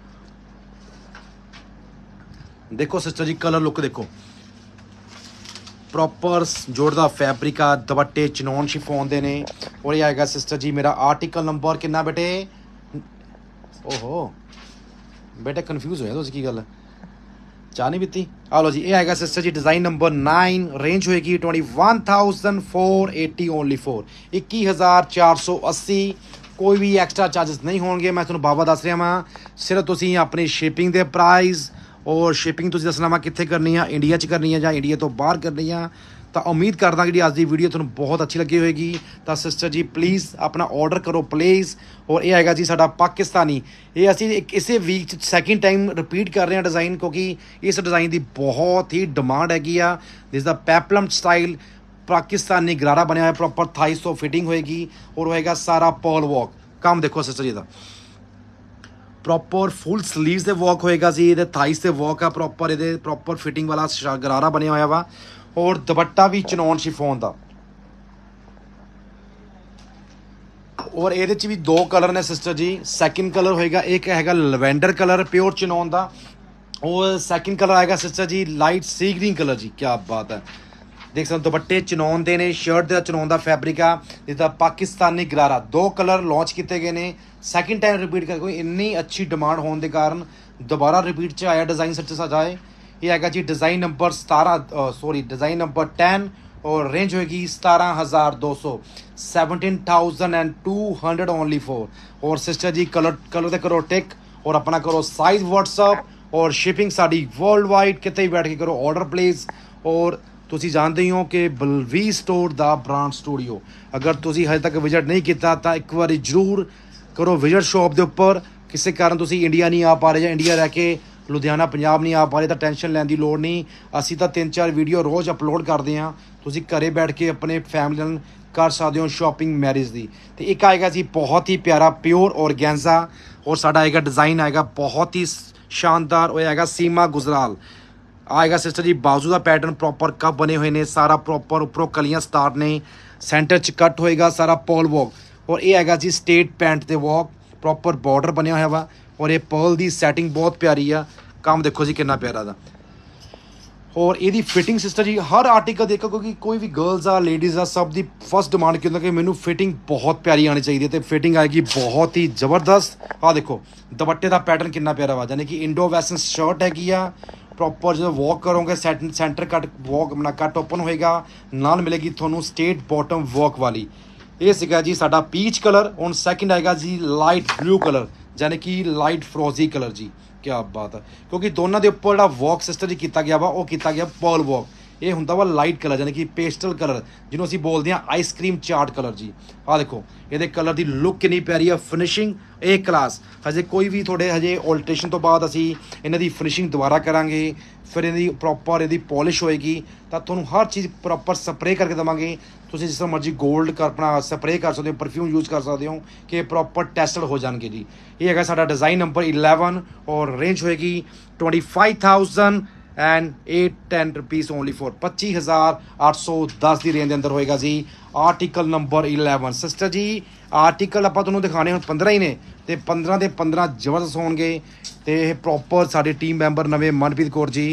ਦੇਖੋ ਸਿਸਟਰ ਜੀ ਕਲਰ ਲੁੱਕ ਦੇਖੋ ਪ੍ਰੋਪਰ ਜੋੜਦਾ ਫੈਬਰਿਕ ਆ ਦੁਪੱਟੇ ਚਨੌਨ ਸ਼ਿਫੋਨ ਦੇ ਨੇ ਔਰ ਇਹ ਆਏਗਾ ਸਿਸਟਰ ਜੀ ਮੇਰਾ ਆਰਟੀਕਲ ਨੰਬਰ ਕਿੰਨਾ ਬੇਟੇ ਓਹੋ ਬੇਟੇ ਕਨਫਿਊਜ਼ ਹੋਇਆ ਤੁਸੀਂ ਕੀ ਗੱਲ ਚਾਹ ਨਹੀਂ ਪੀਤੀ ਆ ਲੋ ਜੀ ਇਹ ਆਏਗਾ ਸਿਸਟਰ ਜੀ ਡਿਜ਼ਾਈਨ ਨੰਬਰ 9 ਰੇਂਜ ਹੋਏਗੀ 21480 ਓਨਲੀ 4 21480 ਕੋਈ ਵੀ ਐਕਸਟਰਾ ਚਾਰजेस ਨਹੀਂ ਹੋਣਗੇ ਮੈਂ ਤੁਹਾਨੂੰ ਬਾਬਾ ਦੱਸ ਰਿਹਾ ਹਾਂ ਸਿਰਫ ਤੁਸੀਂ ਆਪਣੀ ਸ਼ਿਪਿੰਗ ਦੇ ਪ੍ਰਾਈਸ ਔਰ ਸ਼ਿਪਿੰਗ ਤੁਸੀਂ ਦੱਸਣਾ ਮੈਂ ਕਿੱਥੇ ਕਰਨੀ ਆ ਇੰਡੀਆ 'ਚ ਕਰਨੀ ਆ ਜਾਂ ਇੰਡੀਆ ਤੋਂ ਬਾਹਰ ਕਰਨੀ ਆ ਤਾਂ ਉਮੀਦ ਕਰਦਾ ਕਿ ਜਿਹੜੀ ਅੱਜ ਦੀ ਵੀਡੀਓ ਤੁਹਾਨੂੰ ਬਹੁਤ ਅੱਛੀ ਲੱਗੀ ਹੋਵੇਗੀ ਤਾਂ ਸਿਸਟਰ ਜੀ ਪਲੀਜ਼ ਆਪਣਾ ਆਰਡਰ ਕਰੋ ਪਲੀਜ਼ ਔਰ ਇਹ ਆਏਗਾ ਜੀ ਸਾਡਾ ਪਾਕਿਸਤਾਨੀ ਇਹ ਅਸੀਂ ਇਸੇ ਵੀਕ ਚ ਸੈਕਿੰਡ ਟਾਈਮ ਰਿਪੀਟ ਕਰ ਰਹੇ ਹਾਂ ਡਿਜ਼ਾਈਨ ਕਿਉਂਕਿ ਇਸ ਡਿਜ਼ਾਈਨ ਦੀ ਬਹੁਤ ਹੀ ਡਿਮਾਂਡ ਹੈਗੀ ਆ is the peplum style Pakistani gharara ਬਣਿਆ ਹੋਇਆ ਪ੍ਰੋਪਰ ਤੋਂ ਫਿਟਿੰਗ ਹੋਏਗੀ ਔਰ ਹੋਏਗਾ ਸਾਰਾ ਪੋਲ ਵਾਕ ਕੰਮ ਦੇਖੋ ਸਿਸਟਰ ਜੀ ਦਾ ਪ੍ਰੋਪਰ ਫੁੱਲ 슬ੀਵਸ ਦੇ ਵਰਕ ਹੋਏਗਾ ਜੀ ਇਹਦੇ ਥਾਈਸ ਤੇ ਵਰਕ ਆ ਪ੍ਰੋਪਰ ਇਹਦੇ ਪ੍ਰੋਪਰ ਫਿਟਿੰਗ ਵਾਲਾ ਗਰਾਰਾ ਬਣਿਆ ਹੋਇਆ ਵਾ ਔਰ ਦੁਪੱਟਾ ਵੀ ਚਨੌਨ ਸ਼ਿਫੋਨ ਦਾ ਔਰ ਇਹਦੇ ਚ ਵੀ ਦੋ ਕਲਰ ਨੇ ਸਿਸਟਰ ਜੀ ਸੈਕਿੰਡ ਕਲਰ ਹੋਏਗਾ ਇੱਕ ਹੈਗਾ ਲਵੈਂਡਰ ਕਲਰ ਪਿਓਰ ਚਨੌਨ ਦਾ ਔਰ ਸੈਕਿੰਡ ਕਲਰ ਆਏਗਾ ਸਿਸਟਰ ਜੀ ਲਾਈਟ ਸੀ ਗ੍ਰੀਨ ਕਲਰ ਜੀ ਕੀ ਬਾਤ ਹੈ ਦੇਖ ਸਕਦੇ ਦੁਪੱਟੇ ਚਨੌਨ ਦੇ ਨੇ ਸ਼ਰਟ ਦਾ ਚਨੌਨ ਦਾ ਫੈਬਰਿਕ ਆ ਜਿਹਦਾ ਪਾਕਿਸਤਾਨੀ ਗਰਾਰਾ ਦੋ ਕਲਰ ਲਾਂਚ ਕੀਤੇ ਗਏ ਨੇ ਸੈਕਿੰਡ ਟਾਈਮ ਰਿਪੀਟ ਕਰਕੇ ਇੰਨੀ ਅੱਛੀ ਡਿਮਾਂਡ ਹੋਣ ਦੇ ਕਾਰਨ ਦੁਬਾਰਾ ਰਿਪੀਟ ਚ ਆਇਆ ਡਿਜ਼ਾਈਨ ਸੱਚ ਸਜਾਏ ਇਹ ਹੈਗਾ ਜੀ design number 17 sorry design number 10 ਔਰ ਰੇਂਜ ਹੋਏਗੀ 17200 17200 ਓਨਲੀ ਫੋਰ ਔਰ ਸਿਸਟਰ ਜੀ ਕਲਰ ਕਲਰ ਤੇ ਕਰੋ ਟਿਕ ਔਰ ਆਪਣਾ ਕਰੋ ਸਾਈਜ਼ WhatsApp ਔਰ ਸ਼ਿਪਿੰਗ ਸਾਡੀ ਵਰਲਡ ਵਾਈਡ ਕਿਤੇ ਬੈਠ ਕੇ ਕਰੋ ਆਰਡਰ ਪਲੀਜ਼ ਔਰ ਤੁਸੀਂ ਜਾਣਦੇ ਹੋ ਕਿ ਬਲਵੀ ਸਟੋਰ ਦਾ ਬ੍ਰਾਂਡ ਸਟੂਡੀਓ ਅਗਰ ਤੁਸੀਂ ਹਜੇ ਤੱਕ ਵਿਜ਼ਿਟ ਨਹੀਂ ਕੀਤਾ ਤਾਂ ਇੱਕ ਵਾਰੀ ਜ਼ਰੂਰ ਕਰੋ ਵਿਜ਼ਿਟ ਸ਼ਾਪ ਦੇ ਉੱਪਰ ਕਿਸੇ ਕਾਰਨ ਤੁਸੀਂ ਇੰਡੀਆ ਨਹੀਂ ਆ ਪਾ ਰਹੇ ਜਾਂ ਇੰਡੀਆ ਰਹਿ ਕੇ ਲੁਧਿਆਣਾ ਪੰਜਾਬ ਨਹੀਂ ਆ ਪਾ ਰਹੇ ਤਾਂ ਟੈਨਸ਼ਨ ਲੈਣ ਦੀ ਲੋੜ ਨਹੀਂ ਅਸੀਂ ਤਾਂ ਤਿੰਨ ਚਾਰ ਵੀਡੀਓ ਰੋਜ਼ ਅਪਲੋਡ ਕਰਦੇ ਹਾਂ ਤੁਸੀਂ ਘਰੇ ਬੈਠ ਕੇ ਆਪਣੇ ਫੈਮਿਲੀ ਨਾਲ ਕਰ ਸਕਦੇ ਹੋ ਸ਼ਾਪਿੰਗ ਮੈਰਿਜ ਦੀ ਤੇ ਇੱਕ ਆਏਗਾ ਜੀ ਬਹੁਤ ਹੀ ਪਿਆਰਾ ਪਿਓਰ ਔਰਗੈਂਜ਼ਾ ਔਰ ਸਾਡਾ ਆਏਗਾ ਡਿਜ਼ਾਈਨ ਆਏਗਾ ਬਹੁਤ ਹੀ ਸ਼ਾਨਦਾਰ ਹੋਏਗਾ ਸੀਮਾ ਗੁਜਰਾਲ ਆਏਗਾ ਸਿਸਟਰ ਜੀ ਬਾਜ਼ੂ ਦਾ ਪੈਟਰਨ ਪ੍ਰੋਪਰ ਕੱਪ ਬਣੇ ਹੋਏ ਨੇ ਸਾਰਾ ਪ੍ਰੋਪਰ ਉਪਰੋਂ ਕਲੀਆਂ ਸਟਾਰ ਨੇ ਸੈਂਟਰ ਚ ਕੱਟ ਹੋਏਗਾ ਸਾਰਾ ਪੋਲ ਵਾਕ ਔਰ ਇਹ ਹੈਗਾ ਜੀ ਸਟੇਟ ਪੈਂਟ ਤੇ ਵਾਕ ਪ੍ਰੋਪਰ ਬਾਰਡਰ ਬਣਿਆ ਹੋਇਆ ਵਾ ਔਰ ਇਹ ਪਰਲ ਦੀ ਸੈਟਿੰਗ ਬਹੁਤ ਪਿਆਰੀ ਆ ਕੰਮ ਦੇਖੋ ਜੀ ਕਿੰਨਾ ਪਿਆਰਾ ਦਾ ਔਰ ਇਹਦੀ ਫਿਟਿੰਗ ਸਿਸਟਰ ਜੀ ਹਰ ਆਰਟੀਕਲ ਦੇਖੋ ਕਿਉਂਕਿ ਕੋਈ ਵੀ ਗਰਲਸ ਆ ਲੇਡੀਜ਼ ਆ ਸਭ ਦੀ ਫਸਟ ਡਿਮਾਂਡ ਕਿ ਹੁੰਦਾ ਕਿ ਮੈਨੂੰ ਫਿਟਿੰਗ ਬਹੁਤ ਪਿਆਰੀ ਆਣੀ ਚਾਹੀਦੀ ਤੇ ਫਿਟਿੰਗ ਆਏਗੀ ਬਹੁਤ ਹੀ ਜ਼ਬਰਦਸਤ ਆ ਦੇਖੋ ਦੁਪੱਟੇ ਦਾ ਪੈਟਰਨ ਕਿੰਨਾ ਪਿਆਰਾ ਵਾ ਜਾਨੀ ਕਿ ਇੰਡੋ ਵੈਸਟਰਨ ਸ਼ਰਟ ਹੈਗੀ ਆ ਪ੍ਰੋਪਰ ਜਦੋਂ ਵਾਕ ਕਰੋਗੇ ਸੈਟ ਸੈਂਟਰ ਕੱਟ ਵਾਕ ਆਪਣਾ ਕੱਟ ਓਪਨ ਹੋਏਗਾ ਨਾਲ ਮਿਲੇਗੀ ਤੁਹਾਨੂੰ ਸਟੇਟ ਬਾਟਮ ਵਾਕ ਵਾਲੀ ਇਹ ਸੀਗਾ ਜੀ ਸਾਡਾ ਪੀਚ ਕਲਰ ਹੁਣ ਸੈਕਿੰਡ ਆਏਗਾ ਜੀ ਲਾਈਟ ਬਲੂ ਕਲਰ ਯਾਨੀ ਕਿ ਲਾਈਟ ਫਰੋਜ਼ੀ ਕਲਰ ਜੀ ਕੀ ਬਾਤ ਹੈ ਕਿਉਂਕਿ ਦੋਨਾਂ ਦੇ ਉੱਪਰ ਜਿਹੜਾ ਵਾਕ ਸਿਸਟਮ ਜੀ ਕੀਤਾ ਗਿਆ ਵਾ ਉਹ ਕੀਤਾ ਗਿਆ ਪਰਲ ਵਾਕ ਇਹ ਹੁੰਦਾ ਵਾ ਲਾਈਟ ਕਲਰ ਯਾਨੀ ਕਿ ਪੇਸਟਲ ਕਲਰ ਜਿਹਨੂੰ ਅਸੀਂ ਬੋਲਦੇ ਆ ਆਈਸਕ੍ਰੀਮ ਚਾਟ ਕਲਰ ਜੀ ਆ ਦੇਖੋ ਇਹਦੇ ਕਲਰ ਦੀ ਲੁੱਕ ਕਿੰਨੀ ਪਿਆਰੀ ਆ ਫਿਨਿਸ਼ਿੰਗ ਇਹ ਕਲਾਸ ਹਜੇ ਕੋਈ ਵੀ ਤੁਹਾਡੇ ਹਜੇ ਆਲਟਰੇਸ਼ਨ ਤੋਂ ਬਾਅਦ ਅਸੀਂ ਇਹਨਾਂ ਦੀ ਫਿਨਿਸ਼ਿੰਗ ਦੁਬਾਰਾ ਕਰਾਂਗੇ ਫਿਰ ਇਹਦੀ ਪ੍ਰੋਪਰ ਇਹਦੀ ਪਾਲਿਸ਼ ਹੋਏਗੀ ਤਾਂ ਤੁਹਾਨੂੰ ਹਰ ਚੀਜ਼ ਪ੍ਰੋਪਰ ਸਪਰੇਅ ਕਰਕੇ ਦਵਾਂਗੇ ਤੁਸੀਂ ਜਿਸ ਤਰ੍ਹਾਂ ਮਰਜ਼ੀ 골ਡ ਕਰ ਆਪਣਾ ਸਪਰੇਅ ਕਰ ਸਕਦੇ ਹੋ ਪਰਫਿਊਮ ਯੂਜ਼ ਕਰ ਸਕਦੇ ਹੋ ਕਿ ਪ੍ਰੋਪਰ ਟੈਸਟਡ ਹੋ ਜਾਣਗੇ ਜੀ ਇਹ ਹੈਗਾ ਸਾਡਾ ਡਿਜ਼ਾਈਨ ਨੰਬਰ 11 ਔਰ ਰੇਂਜ ਹੋਏਗੀ 25000 ਐਂਡ 810 ਰੁਪੀਸ ਓਨਲੀ ਫॉर 25810 ਦੀ ਰੇਂਜ ਦੇ ਅੰਦਰ ਹੋਏਗਾ ਜੀ ਆਰਟੀਕਲ ਨੰਬਰ 11 ਸਿਸਟਰ ਜੀ ਆਰਟੀਕਲ ਆਪਾਂ ਤੁਹਾਨੂੰ ਦਿਖਾਣੇ ਹੁਣ 15 ਹੀ ਨੇ ਤੇ 15 ਦੇ 15 ਜ਼ਬਰਦਸਤ ਹੋਣਗੇ ਤੇ ਇਹ ਪ੍ਰੋਪਰ ਸਾਡੇ ਟੀਮ ਮੈਂਬਰ ਨਵੇਂ ਮਨਪ੍ਰੀਤ ਕੌਰ ਜੀ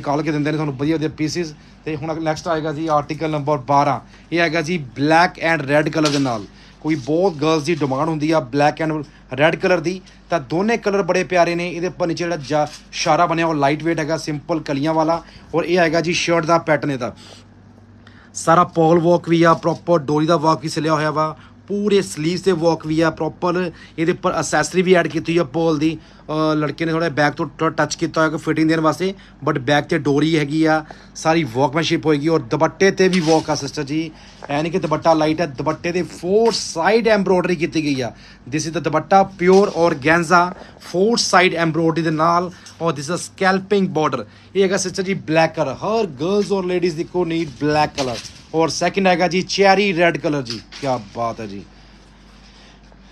ਨਿਕਾਲ ਕੇ ਦਿੰਦੇ ਨੇ ਤੁਹਾਨੂੰ ਵਧੀਆ ਵਧੀਆ ਪੀਸਿਸ ਤੇ ਹੁਣ ਨੈਕਸਟ ਆਏਗਾ ਜੀ ਆਰਟੀਕਲ ਨੰਬਰ 12 ਇਹ ਆਏਗਾ ਜੀ ਬਲੈਕ ਐਂਡ ਰੈੱਡ ਕਲਰ ਦੇ ਨਾਲ ਕੋਈ ਬਹੁਤ ਗਰਲਸ ਦੀ ਡਿਮਾਂਡ ਹੁੰਦੀ ਆ ਬਲੈਕ ਐਂਡ ਰੈੱਡ ਕਲਰ ਦੀ ਤਾਂ ਦੋਨੇ ਕਲਰ ਬੜੇ ਪਿਆਰੇ ਨੇ ਇਹਦੇ ਉੱਪਰ ਨੀਚੇ ਜਿਹੜਾ ਸ਼ਾਰਾ ਬਣਿਆ ਉਹ ਲਾਈਟ weight ਹੈਗਾ ਸਿੰਪਲ ਕਲੀਆਂ ਵਾਲਾ ਔਰ ਇਹ ਹੈਗਾ ਜੀ ਸ਼ਰਟ ਦਾ ਪੈਟਰਨ ਇਹਦਾ ਸਾਰਾ ਪੋਲ ਵਾਕ ਵੀ ਆ ਪ੍ਰੋਪਰ ਡੋਰੀ ਦਾ ਵਰਕ ਵੀ ਸਿਲਿਆ ਹੋਇਆ ਵਾ ਪੂਰੇ ਸਲੀਵਸ ਤੇ ਵਰਕ ਵੀ ਆ ਪ੍ਰੋਪਰ ਇਹਦੇ ਉੱਪਰ ਅਸੈਸਰੀ ਵੀ ਐਡ ਕੀਤੀ ਹੋਈ ਆ ਪੋਲ ਦੀ ਲੜਕੇ ਨੇ ਥੋੜਾ ਬੈਕ ਤੋਂ ਟੱਚ ਕੀਤਾ ਹੋਇਆ ਕਿ ਫਿਟਿੰਗ ਦੇਣ ਵਾਸਤੇ ਬਟ ਬੈਕ ਤੇ ਡੋਰੀ ਹੈਗੀ ਆ ਸਾਰੀ ਵਰਕਮੈਨਸ਼ਿਪ ਹੋਏਗੀ ਔਰ ਦੁਪੱਟੇ ਤੇ ਵੀ ਵਰਕ ਆ ਸਿਸਟਰ ਜੀ ਐਨ ਕਿ ਦੁਪੱਟਾ ਲਾਈਟ ਹੈ ਦੁਪੱਟੇ ਦੇ ਫੋਰ ਸਾਈਡ ਐਮਬ੍ਰੋਇਡਰੀ ਕੀਤੀ ਗਈ ਆ this is the dupatta pure organza four side embroidery ਦੇ ਨਾਲ ਔਰ ਥਿਸ ਇਜ਼ ਸਕੈਲਪਿੰਗ ਬਾਰਡਰ ਇਹ ਹੈਗਾ ਸਿਸਟਰ ਜੀ ਬਲੈਕ ਕਲਰ ਹਰ ਗਰਲਸ ਔਰ ਲੇਡੀਜ਼ ਦੀ ਕੋ ਨੀਡ ਬਲੈਕ ਕਲਰ ਔਰ ਸੈਕਿੰਡ ਹੈਗਾ ਜੀ ਚੈਰੀ ਰੈੱਡ ਕਲਰ ਜੀ ਕੀ ਬਾਤ ਹੈ ਜੀ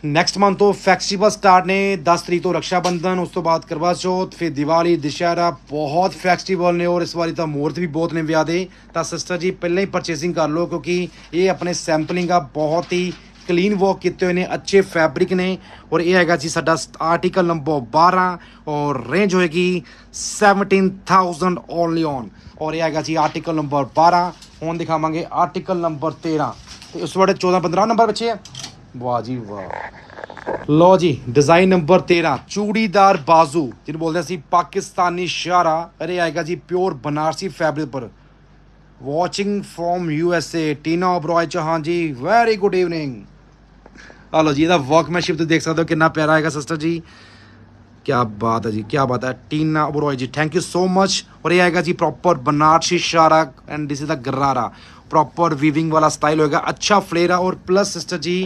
ਨੈਕਸਟ ਮੰਥ ਤੋਂ ਫੈਸਟੀਵਲ ਸਟਾਰਟ ਨੇ 10 ਤਰੀਕ ਤੋਂ ਰੱਖਿਆ ਬੰਧਨ ਉਸ ਤੋਂ ਬਾਅਦ ਕਰਵਾ ਚੌਥ ਫਿਰ ਦੀਵਾਲੀ ਦੁਸ਼ਹਿਰਾ ਬਹੁਤ ਫੈਸਟੀਵਲ ਨੇ ਔਰ ਇਸ ਵਾਰੀ ਤਾਂ ਮੂਰਤ ਵੀ ਬਹੁਤ ਨੇ ਵਿਆਦੇ ਤਾਂ ਸਿਸਟਰ ਜੀ ਪਹਿਲਾਂ ਹੀ ਪਰਚੇਸਿੰਗ ਕਰ ਲਓ ਕਿਉਂਕਿ ਇਹ ਆਪਣੇ ਸੈਂਪਲਿੰਗ ਆ ਬਹੁਤ ਹੀ ਕਲੀਨ ਵਰਕ ਕੀਤੇ ਹੋਏ ਨੇ ਅੱਛੇ ਫੈਬਰਿਕ ਨੇ ਔਰ ਇਹ ਹੈਗਾ ਜੀ ਸਾਡਾ ਆਰਟੀਕਲ ਨੰਬਰ 12 ਔਰ ਰੇਂਜ ਹੋਏਗੀ 17000 ਓਨਲੀ ਔਨ ਔਰ ਇਹ ਹੈਗਾ ਜੀ ਆਰਟੀਕਲ ਨੰਬਰ 12 ਹੁਣ ਦਿਖਾਵਾਂਗੇ ਆਰਟੀਕਲ ਨੰਬਰ 13 ਤੇ ਉਸ ਵੜੇ 14 15 ਨੰਬਰ ਬੱਚੇ ਆ ਵਾਹ ਜੀ ਵਾਹ ਲੋ ਜੀ ਡਿਜ਼ਾਈਨ ਨੰਬਰ 13 ਚੂੜੀਦਾਰ ਬਾਜ਼ੂ ਜਿਹਨੂੰ ਬੋਲਦੇ ਅਸੀਂ ਪਾਕਿਸਤਾਨੀ ਸ਼ਾਰਾ ਅਰੇ ਆਏਗਾ ਜੀ ਪਿਓਰ ਬਨਾਰਸੀ ਫੈਬਰਿਕ ਪਰ watching from U S A Tina Oberoi ਚਾਹਾਂ ਜੀ ਵੈਰੀ ਗੁੱਡ ਈਵਨਿੰਗ ਆ ਲੋ ਜੀ ਇਹਦਾ ਵਰਕਮੈਨਸ਼ਿਪ ਤੁਸੀਂ ਦੇਖ ਸਕਦੇ ਹੋ ਕਿੰਨਾ ਪਿਆਰਾ ਆਏਗਾ ਸਿਸਟਰ ਜੀ ਬਾਤ ਹੈ ਜੀ जी ਬਾਤ ਹੈ ਟੀਨਾ टीना ਜੀ ਥੈਂਕ ਯੂ ਸੋ ਮਚ ਔਰ ਇਹ ਆਏਗਾ ਜੀ proper Banarasi Banarasi and this is is gharara proper weaving ਵਾਲਾ ਸਟਾਈਲ ਹੋਏਗਾ ਅੱਛਾ ਫਲੇਅਰ ਆ ਔਰ ਪਲੱਸ ਸਿਸਟਰ ਜੀ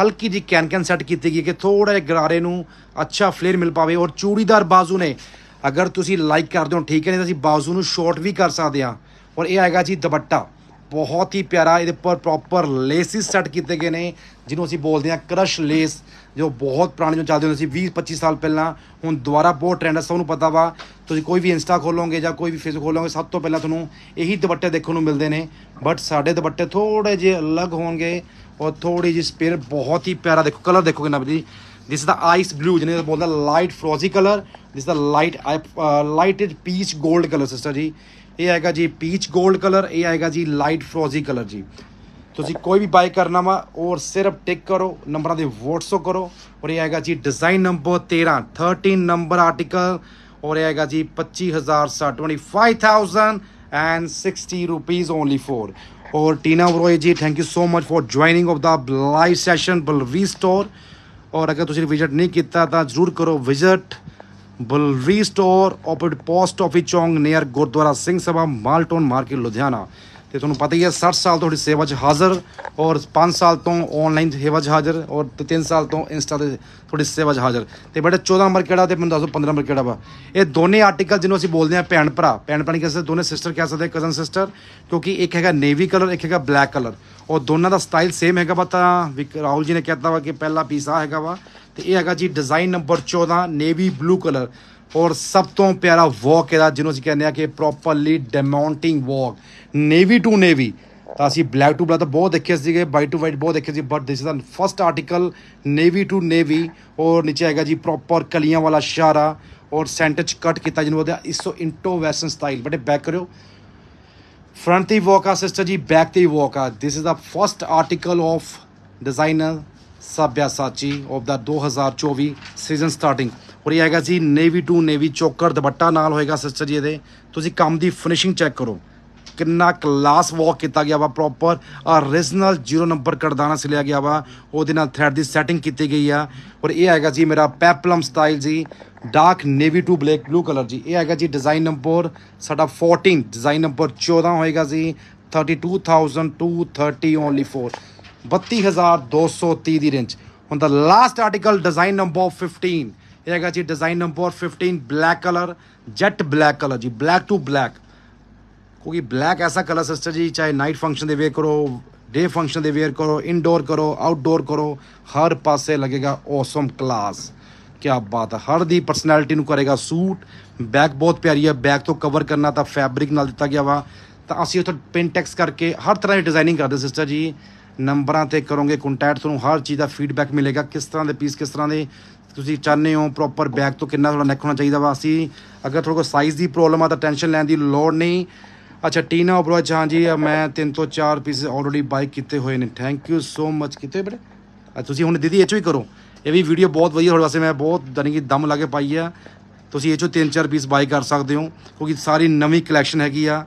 ਹਲਕੀ ਜੀ ਕੈਨ ਕੈਨ ਸੈੱਟ ਕੀਤੀ ਗਈ ਕਿ ਥੋੜਾ ਜਿਹਾ ਗਰਾਰੇ ਨੂੰ ਅੱਛਾ ਫਲੇਅਰ ਮਿਲ ਪਾਵੇ ਔਰ ਚੂੜੀਦਾਰ ਬਾਜ਼ੂ ਨੇ ਅਗਰ ਤੁਸੀਂ ਲਾਈਕ ਕਰਦੇ ਹੋ ਠੀਕ ਹੈ ਨਹੀਂ ਤਾਂ ਅਸੀਂ ਬਾਜ਼ੂ ਨੂੰ ਸ਼ਾਰਟ ਵੀ ਕਰ ਸਕਦੇ ਹਾਂ ਔਰ ਇਹ ਆਏਗਾ ਜੀ ਦੁਪੱਟਾ ਬਹੁਤ ਹੀ ਪਿਆਰਾ ਇਹਦੇ ਉੱਪਰ ਪ੍ਰੋਪਰ ਲੇਸਿਸ ਸੈੱਟ ਕੀਤੇ ਗਏ ਨੇ ਜਿਹਨੂੰ ਅਸੀਂ ਬੋਲਦੇ ਹਾਂ ਕ੍ਰਸ਼ ਲੇਸ ਜੋ ਬਹੁਤ ਪੁਰਾਣੇ ਜੋ ਚੱਲਦੇ ਹੁੰਦੇ ਸੀ 20 25 ਸਾਲ ਪਹਿਲਾਂ ਹੁਣ ਦੁਬਾਰਾ ਬਹੁਤ ਟ੍ਰੈਂਡ ਹੈ ਸਭ ਨੂੰ ਪਤਾ ਵਾ ਤੁਸੀਂ ਕੋਈ ਵੀ ਇੰਸਟਾ ਖੋਲੋਗੇ ਜਾਂ ਕੋਈ ਵੀ ਫੇਸਬੁੱਕ ਖੋਲੋਗੇ ਸਭ ਤੋਂ ਪਹਿਲਾਂ ਤੁਹਾਨੂੰ ਇਹੀ ਦੁਪੱਟੇ ਦੇਖਣ ਨੂੰ ਮਿਲਦੇ ਨੇ ਬਟ ਸਾਡੇ ਦੁਪੱਟੇ ਥੋੜੇ ਜਿਹੇ ਅਲੱਗ ਹੋਣਗੇ ਔਰ ਥੋੜੀ ਜਿਹੀ ਸਪੇਅਰ ਬਹੁਤ ਹੀ ਪਿਆਰਾ ਦੇਖੋ ਕਲਰ ਦੇਖੋ ਕਿੰਨਾ ਜੀ ਦਿਸ ਦਾ ਆਈਸ ਬਲੂ ਜਿਹਨੇ ਬੋਲਦਾ ਲਾਈਟ ਫਰੋਜ਼ੀ ਕਲਰ ਦਿਸ ਦਾ ਲਾਈਟ ਲਾਈਟਡ ਪੀਚ 골ਡ ਕਲਰ ਸਿਸਟਰ ਜੀ ਇਹ ਆਏਗਾ ਜੀ ਪੀਚ 골ਡ ਕਲਰ ਇਹ ਆਏਗਾ ਜੀ ਲਾਈਟ ਫਰੋਜ਼ੀ ਕਲਰ ਜੀ ਤੁਸੀਂ ਕੋਈ ਵੀ ਬਾਈ ਕਰਨਾ ਵਾ ਔਰ ਸਿਰਫ ਟਿਕ ਕਰੋ ਨੰਬਰਾਂ ਦੇ ਵਟਸਐਪ ਕਰੋ ਔਰ ਇਹ ਆਏਗਾ ਜੀ ਡਿਜ਼ਾਈਨ ਨੰਬਰ 13 13 ਨੰਬਰ ਆਰਟੀਕਲ ਔਰ ਇਹ ਆਏਗਾ ਜੀ 25000 25000 and 60 rupees only for और टीना वरोय जी thank you so much for joining of the live session Balvi store और अगर तुझे विजिट नहीं किया था जरूर करो Balvi store opposite post of ਚੌਂਗ near Gurdwara Singh Sabha model town market Ludhiana ਤੇ ਤੁਹਾਨੂੰ ਪਤਾ ਹੀ ਹੈ 60 ਸਾਲ ਤੋਂ ਤੁਹਾਡੀ ਸੇਵਾ 'ਚ ਹਾਜ਼ਰ ਔਰ 5 ਸਾਲ ਤੋਂ ਆਨਲਾਈਨ ਸੇਵਾ 'ਚ ਹਾਜ਼ਰ ਔਰ 3 ਸਾਲ ਤੋਂ ਇੰਸਟਾ ਤੇ ਤੁਹਾਡੀ ਸੇਵਾ 'ਚ ਹਾਜ਼ਰ ਤੇ ਬੜੇ 14 ਨੰਬਰ ਕਿਹੜਾ ਤੇ ਮੈਨੂੰ ਦੱਸੋ 15 ਨੰਬਰ ਕਿਹੜਾ ਵਾ ਇਹ ਦੋਨੇ ਆਰਟੀਕਲ ਜਿਹਨੂੰ ਅਸੀਂ ਬੋਲਦੇ ਆ ਭੈਣ ਭਰਾ ਭੈਣ ਭਰਾ ਕਹਿ ਸਕਦੇ ਦੋਨੇ ਸਿਸਟਰ ਕਹਿ ਸਕਦੇ ਕਜ਼ਨ ਸਿਸਟਰ ਕਿਉਂਕਿ ਇੱਕ ਹੈਗਾ ਨੇਵੀ ਕਲਰ ਇੱਕ ਹੈਗਾ ਬਲੈਕ ਕਲਰ ਔਰ ਦੋਨਾਂ ਦਾ ਸਟਾਈਲ ਸੇਮ ਹੈਗਾ ਵਾ ਰਾਹੁਲ ਜੀ ਨੇ ਕਹਿਤਾ ਵਾ ਕਿ ਪਹਿਲਾ ਪੀਸ ਆ ਹੈਗਾ ਵਾ ਤੇ ਇਹ ਹੈਗਾ ਜੀ design number 14 navy blue colour ਔਰ ਸਭ ਤੋਂ ਪਿਆਰਾ ਵਾਕ ਇਹਦਾ ਜਿਹਨੂੰ ਅਸੀਂ ਕਹਿੰਦੇ ਆ ਕਿ ਪ੍ਰੋਪਰਲੀ ਡਿਮਾਉਂਟਿੰਗ ਵਾਕ ਨੇਵੀ ਟੂ ਨੇਵੀ ਤਾਂ ਅਸੀਂ ਬਲੈਕ ਟੂ ਬਲੈਕ ਤਾਂ ਬਹੁਤ ਦੇਖਿਆ ਸੀਗੇ ਵਾਈਟ ਟੂ ਵਾਈਟ ਬਹੁਤ ਦੇਖਿਆ ਸੀ but this is a first article navy to navy ਔਰ ਨੀਚੇ ਹੈਗਾ ਜੀ ਪ੍ਰੋਪਰ ਕਲੀਆਂ ਵਾਲਾ ਸ਼ਾਰਾ ਔਰ ਸੈਂਟਰ ਚ ਕੱਟ ਕੀਤਾ ਜਿਹਨੂੰ ਉਹਦਾ ਇਸੋ ਇੰਟੋ ਵੈਸਨ ਸਟਾਈਲ ਬਟ ਬੈਕ ਕਰਿਓ ਫਰੰਟ ਦੀ ਵਾਕ ਆ ਸਿਸਟਰ ਜੀ ਬੈਕ ਤੇ ਵਾਕ ਆ this is a first article of designer ਸਾਚੀ ਆਫ ਦਾ 2024 ਸੀਜ਼ਨ ਸਟਾਰਟਿੰਗ ਔਰ ਇਹ ਹੈਗਾ ਜੀ navy to navy choker dupatta ਨਾਲ ਹੋਏਗਾ ਸਿਸਟਰ ਜੀ ਇਹਦੇ ਤੁਸੀਂ ਕੰਮ ਦੀ ਫਿਨਿਸ਼ਿੰਗ ਚੈੱਕ ਕਰੋ ਕਿੰਨਾ ਕਲਾਸ ਵਾਕ ਕੀਤਾ ਗਿਆ ਵਾ ਪ੍ਰੋਪਰ origignal 0 ਨੰਬਰ ਕੜਦਾਣਾ ਸਿਲਿਆ ਗਿਆ ਵਾ ਉਹਦੇ ਨਾਲ ਥ੍ਰੈਡ ਦੀ ਸੈਟਿੰਗ ਕੀਤੀ ਗਈ ਆ ਔਰ ਇਹ ਹੈਗਾ ਜੀ ਮੇਰਾ ਪੈਪਲਮ ਸਟਾਈਲ ਜੀ dark navy to black blue colour ਜੀ ਇਹ ਹੈਗਾ ਜੀ ਡਿਜ਼ਾਈਨ ਨੰਬਰ ਸਾਡਾ 14 ਡਿਜ਼ਾਈਨ ਨੰਬਰ 14 ਹੋਏਗਾ ਜੀ 32230 ਓਨਲੀ 4 32230 ਦੀ ਰੇਂਜ ਹੁਣ ਦਾ ਲਾਸਟ ਆਰਟੀਕਲ ਡਿਜ਼ਾਈਨ ਨੰਬਰ 15 ਇਹ ਹੈਗਾ ਜੀ design number 15 black colour jet black colour ਜੀ ਬਲੈਕ ਟੂ ਬਲੈਕ ਕਿਉਂਕਿ ਬਲੈਕ ਐਸਾ ਕਲਰ ਸਿਸਟਰ ਜੀ ਚਾਹੇ ਨਾਈਟ ਫੰਕਸ਼ਨ ਦੇ ਵੇਅਰ ਕਰੋ ਡੇ ਫੰਕਸ਼ਨ ਦੇ ਵੇਅਰ ਕਰੋ ਇਨਡੋਰ ਕਰੋ ਆਊਟਡੋਰ ਕਰੋ ਹਰ ਪਾਸੇ ਲੱਗੇਗਾ ਔਸਮ ਕਲਾਸ ਕੀ ਬਾਤ ਹੈ ਹਰ ਦੀ ਪਰਸਨੈਲਿਟੀ ਨੂੰ ਕਰੇਗਾ ਸੂਟ ਬੈਕ ਬਹੁਤ ਪਿਆਰੀ ਹੈ ਬੈਕ ਤੋਂ ਕਵਰ ਕਰਨਾ ਤਾਂ ਫੈਬਰਿਕ ਨਾਲ ਦਿੱਤਾ ਗਿਆ ਵਾ ਤਾਂ ਅਸੀਂ ਉੱਥੇ ਪਿੰਟੈਕਸ ਕਰਕੇ ਹਰ ਤਰ੍ਹਾਂ ਦੀ ਡਿਜ਼ਾਈਨਿੰਗ ਕਰਦੇ ਸਿਸਟਰ ਜੀ ਨੰਬਰਾਂ ਤੇ ਕਰੋਗੇ ਕੰਟੈਕਟ ਤੁਹਾਨੂੰ ਹਰ ਚੀਜ਼ ਦਾ ਫੀਡਬੈਕ ਮਿਲੇਗਾ ਕਿਸ ਤਰ੍ਹਾਂ ਦੇ ਪੀਸ ਕਿਸ ਤਰ੍ਹਾਂ ਦੇ ਤੁਸੀਂ ਚਾਹਨੇ ਹੋ ਪ੍ਰੋਪਰ ਬੈਗ ਤੋਂ ਕਿੰਨਾ ਤੁਹਾਡਾ ਨੈਕ ਹੋਣਾ ਚਾਹੀਦਾ ਵਾ ਅਸੀਂ ਅਗਰ ਤੁਹਾਡੇ ਕੋਲ ਸਾਈਜ਼ ਦੀ ਪ੍ਰੋਬਲਮ ਆ ਤਾਂ ਟੈਨਸ਼ਨ ਲੈਣ ਦੀ ਲੋੜ ਨਹੀਂ ਅੱਛਾ ਟੀਨਾ ਓਬਰੋ ਜਾਂ ਜੀ ਮੈਂ ਤਿੰਨ ਤੋਂ ਚਾਰ ਪੀਸ ਆਲਰੇਡੀ ਬਾਈ ਕੀਤੇ ਹੋਏ ਨੇ ਥੈਂਕ ਯੂ ਸੋ ਮੱਚ ਕਿਤੇ ਬੜੇ ਤੁਸੀਂ ਹੁਣ ਦੀਦੀ ਇਹ ਚੋ ਹੀ ਕਰੋ ਇਹ ਵੀ ਵੀਡੀਓ ਬਹੁਤ ਵਧੀਆ ਤੁਹਾਡੇ ਵਾਸਤੇ ਮੈਂ ਬਹੁਤ ਜਾਨੀ ਕਿ ਦਮ ਲਾ ਕੇ ਪਾਈ ਆ ਤੁਸੀਂ ਇਹ ਚੋ ਤਿੰਨ ਚਾਰ ਪੀਸ ਬਾਈ ਕਰ ਸਕਦੇ ਹੋ ਕਿਉਂਕਿ ਸਾਰੀ ਨਵੀਂ ਕਲੈਕਸ਼ਨ ਹੈਗੀ ਆ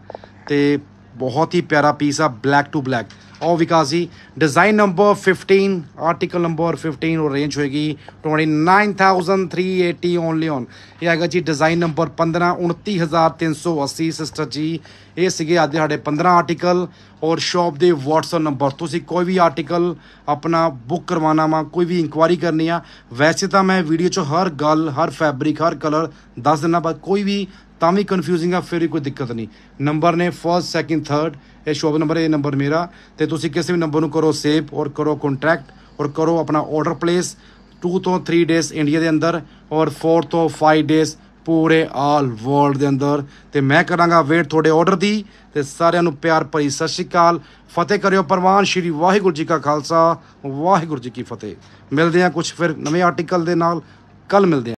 ਤੇ ਬਹੁਤ ਹੀ ਪਿਆਰਾ ਪੀਸ ਆ ਬਲੈਕ ਟੂ ਬਲੈਕ ਉਹ ਜੀ ਡਿਜ਼ਾਈਨ ਨੰਬਰ 15 ਆਰਟੀਕਲ ਨੰਬਰ 15 ਉਹ ਰੇਂਜ ਹੋਏਗੀ 29380 ਓਨਲੀ ਔਨ ਇਹ ਹੈਗਾ ਜੀ ਡਿਜ਼ਾਈਨ ਨੰਬਰ 15 29380 ਸਿਸਟਰ ਜੀ ਇਹ ਸੀਗੇ ਅੱਜ ਸਾਡੇ 15 ਆਰਟੀਕਲ ਔਰ ਸ਼ਾਪ ਦੇ WhatsApp ਨੰਬਰ ਤੁਸੀਂ ਕੋਈ ਵੀ ਆਰਟੀਕਲ ਆਪਣਾ ਬੁੱਕ ਕਰਵਾਣਾ ਵਾ ਕੋਈ ਵੀ ਇਨਕੁਆਰੀ ਕਰਨੀ ਆ ਵੈਸੇ ਤਾਂ ਮੈਂ ਵੀਡੀਓ 'ਚ ਹਰ ਗੱਲ ਹਰ ਫੈਬਰਿਕ ਹਰ ਕਲਰ ਦੱਸ ਦਿੰਦਾ ਪਰ ਕੋਈ ਵੀ ਤਾਂ ਵੀ ਕਨਫਿਊਜ਼ਿੰਗ ਆ ਫਿਰ ਕੋਈ ਦਿੱਕਤ ਨਹੀਂ ਨੰਬਰ ਨੇ ਫਰਸਟ ਸੈਕਿੰਡ ਥਰਡ ਇਹ ਸ਼ੋਪ ਨੰਬਰ ਇਹ ਨੰਬਰ ਮੇਰਾ ਤੇ ਤੁਸੀਂ ਕਿਸੇ ਵੀ ਨੰਬਰ ਨੂੰ ਕਰੋ ਸੇਵ ਔਰ ਕਰੋ ਕੰਟਰੈਕਟ ਔਰ ਕਰੋ ਆਪਣਾ ਆਰਡਰ ਪਲੇਸ 2 ਤੋਂ 3 ਡੇਸ ਇੰਡੀਆ ਦੇ ਅੰਦਰ ਔਰ 4 ਤੋਂ 5 ਡੇਸ ਪੂਰੇ ਆਲ ਵਰਲਡ ਦੇ ਅੰਦਰ ਤੇ ਮੈਂ ਕਰਾਂਗਾ ਵੇਟ ਤੁਹਾਡੇ ਆਰਡਰ ਦੀ ਤੇ ਸਾਰਿਆਂ ਨੂੰ ਪਿਆਰ ਭਰੀ ਸਤਿ ਸ਼੍ਰੀ ਅਕਾਲ ਫਤਿਹ ਕਰਿਓ ਪਰਵਾਨ ਸ਼੍ਰੀ ਵਾਹਿਗੁਰੂ ਜੀ ਕਾ ਖਾਲਸਾ ਵਾਹਿਗੁਰੂ ਜੀ ਕੀ ਫਤਿਹ ਮਿਲਦੇ ਆ ਕੁਝ ਫਿਰ ਨਵੇਂ ਆਰਟੀਕਲ ਦੇ ਨਾਲ ਕੱਲ ਮਿਲਦੇ ਆ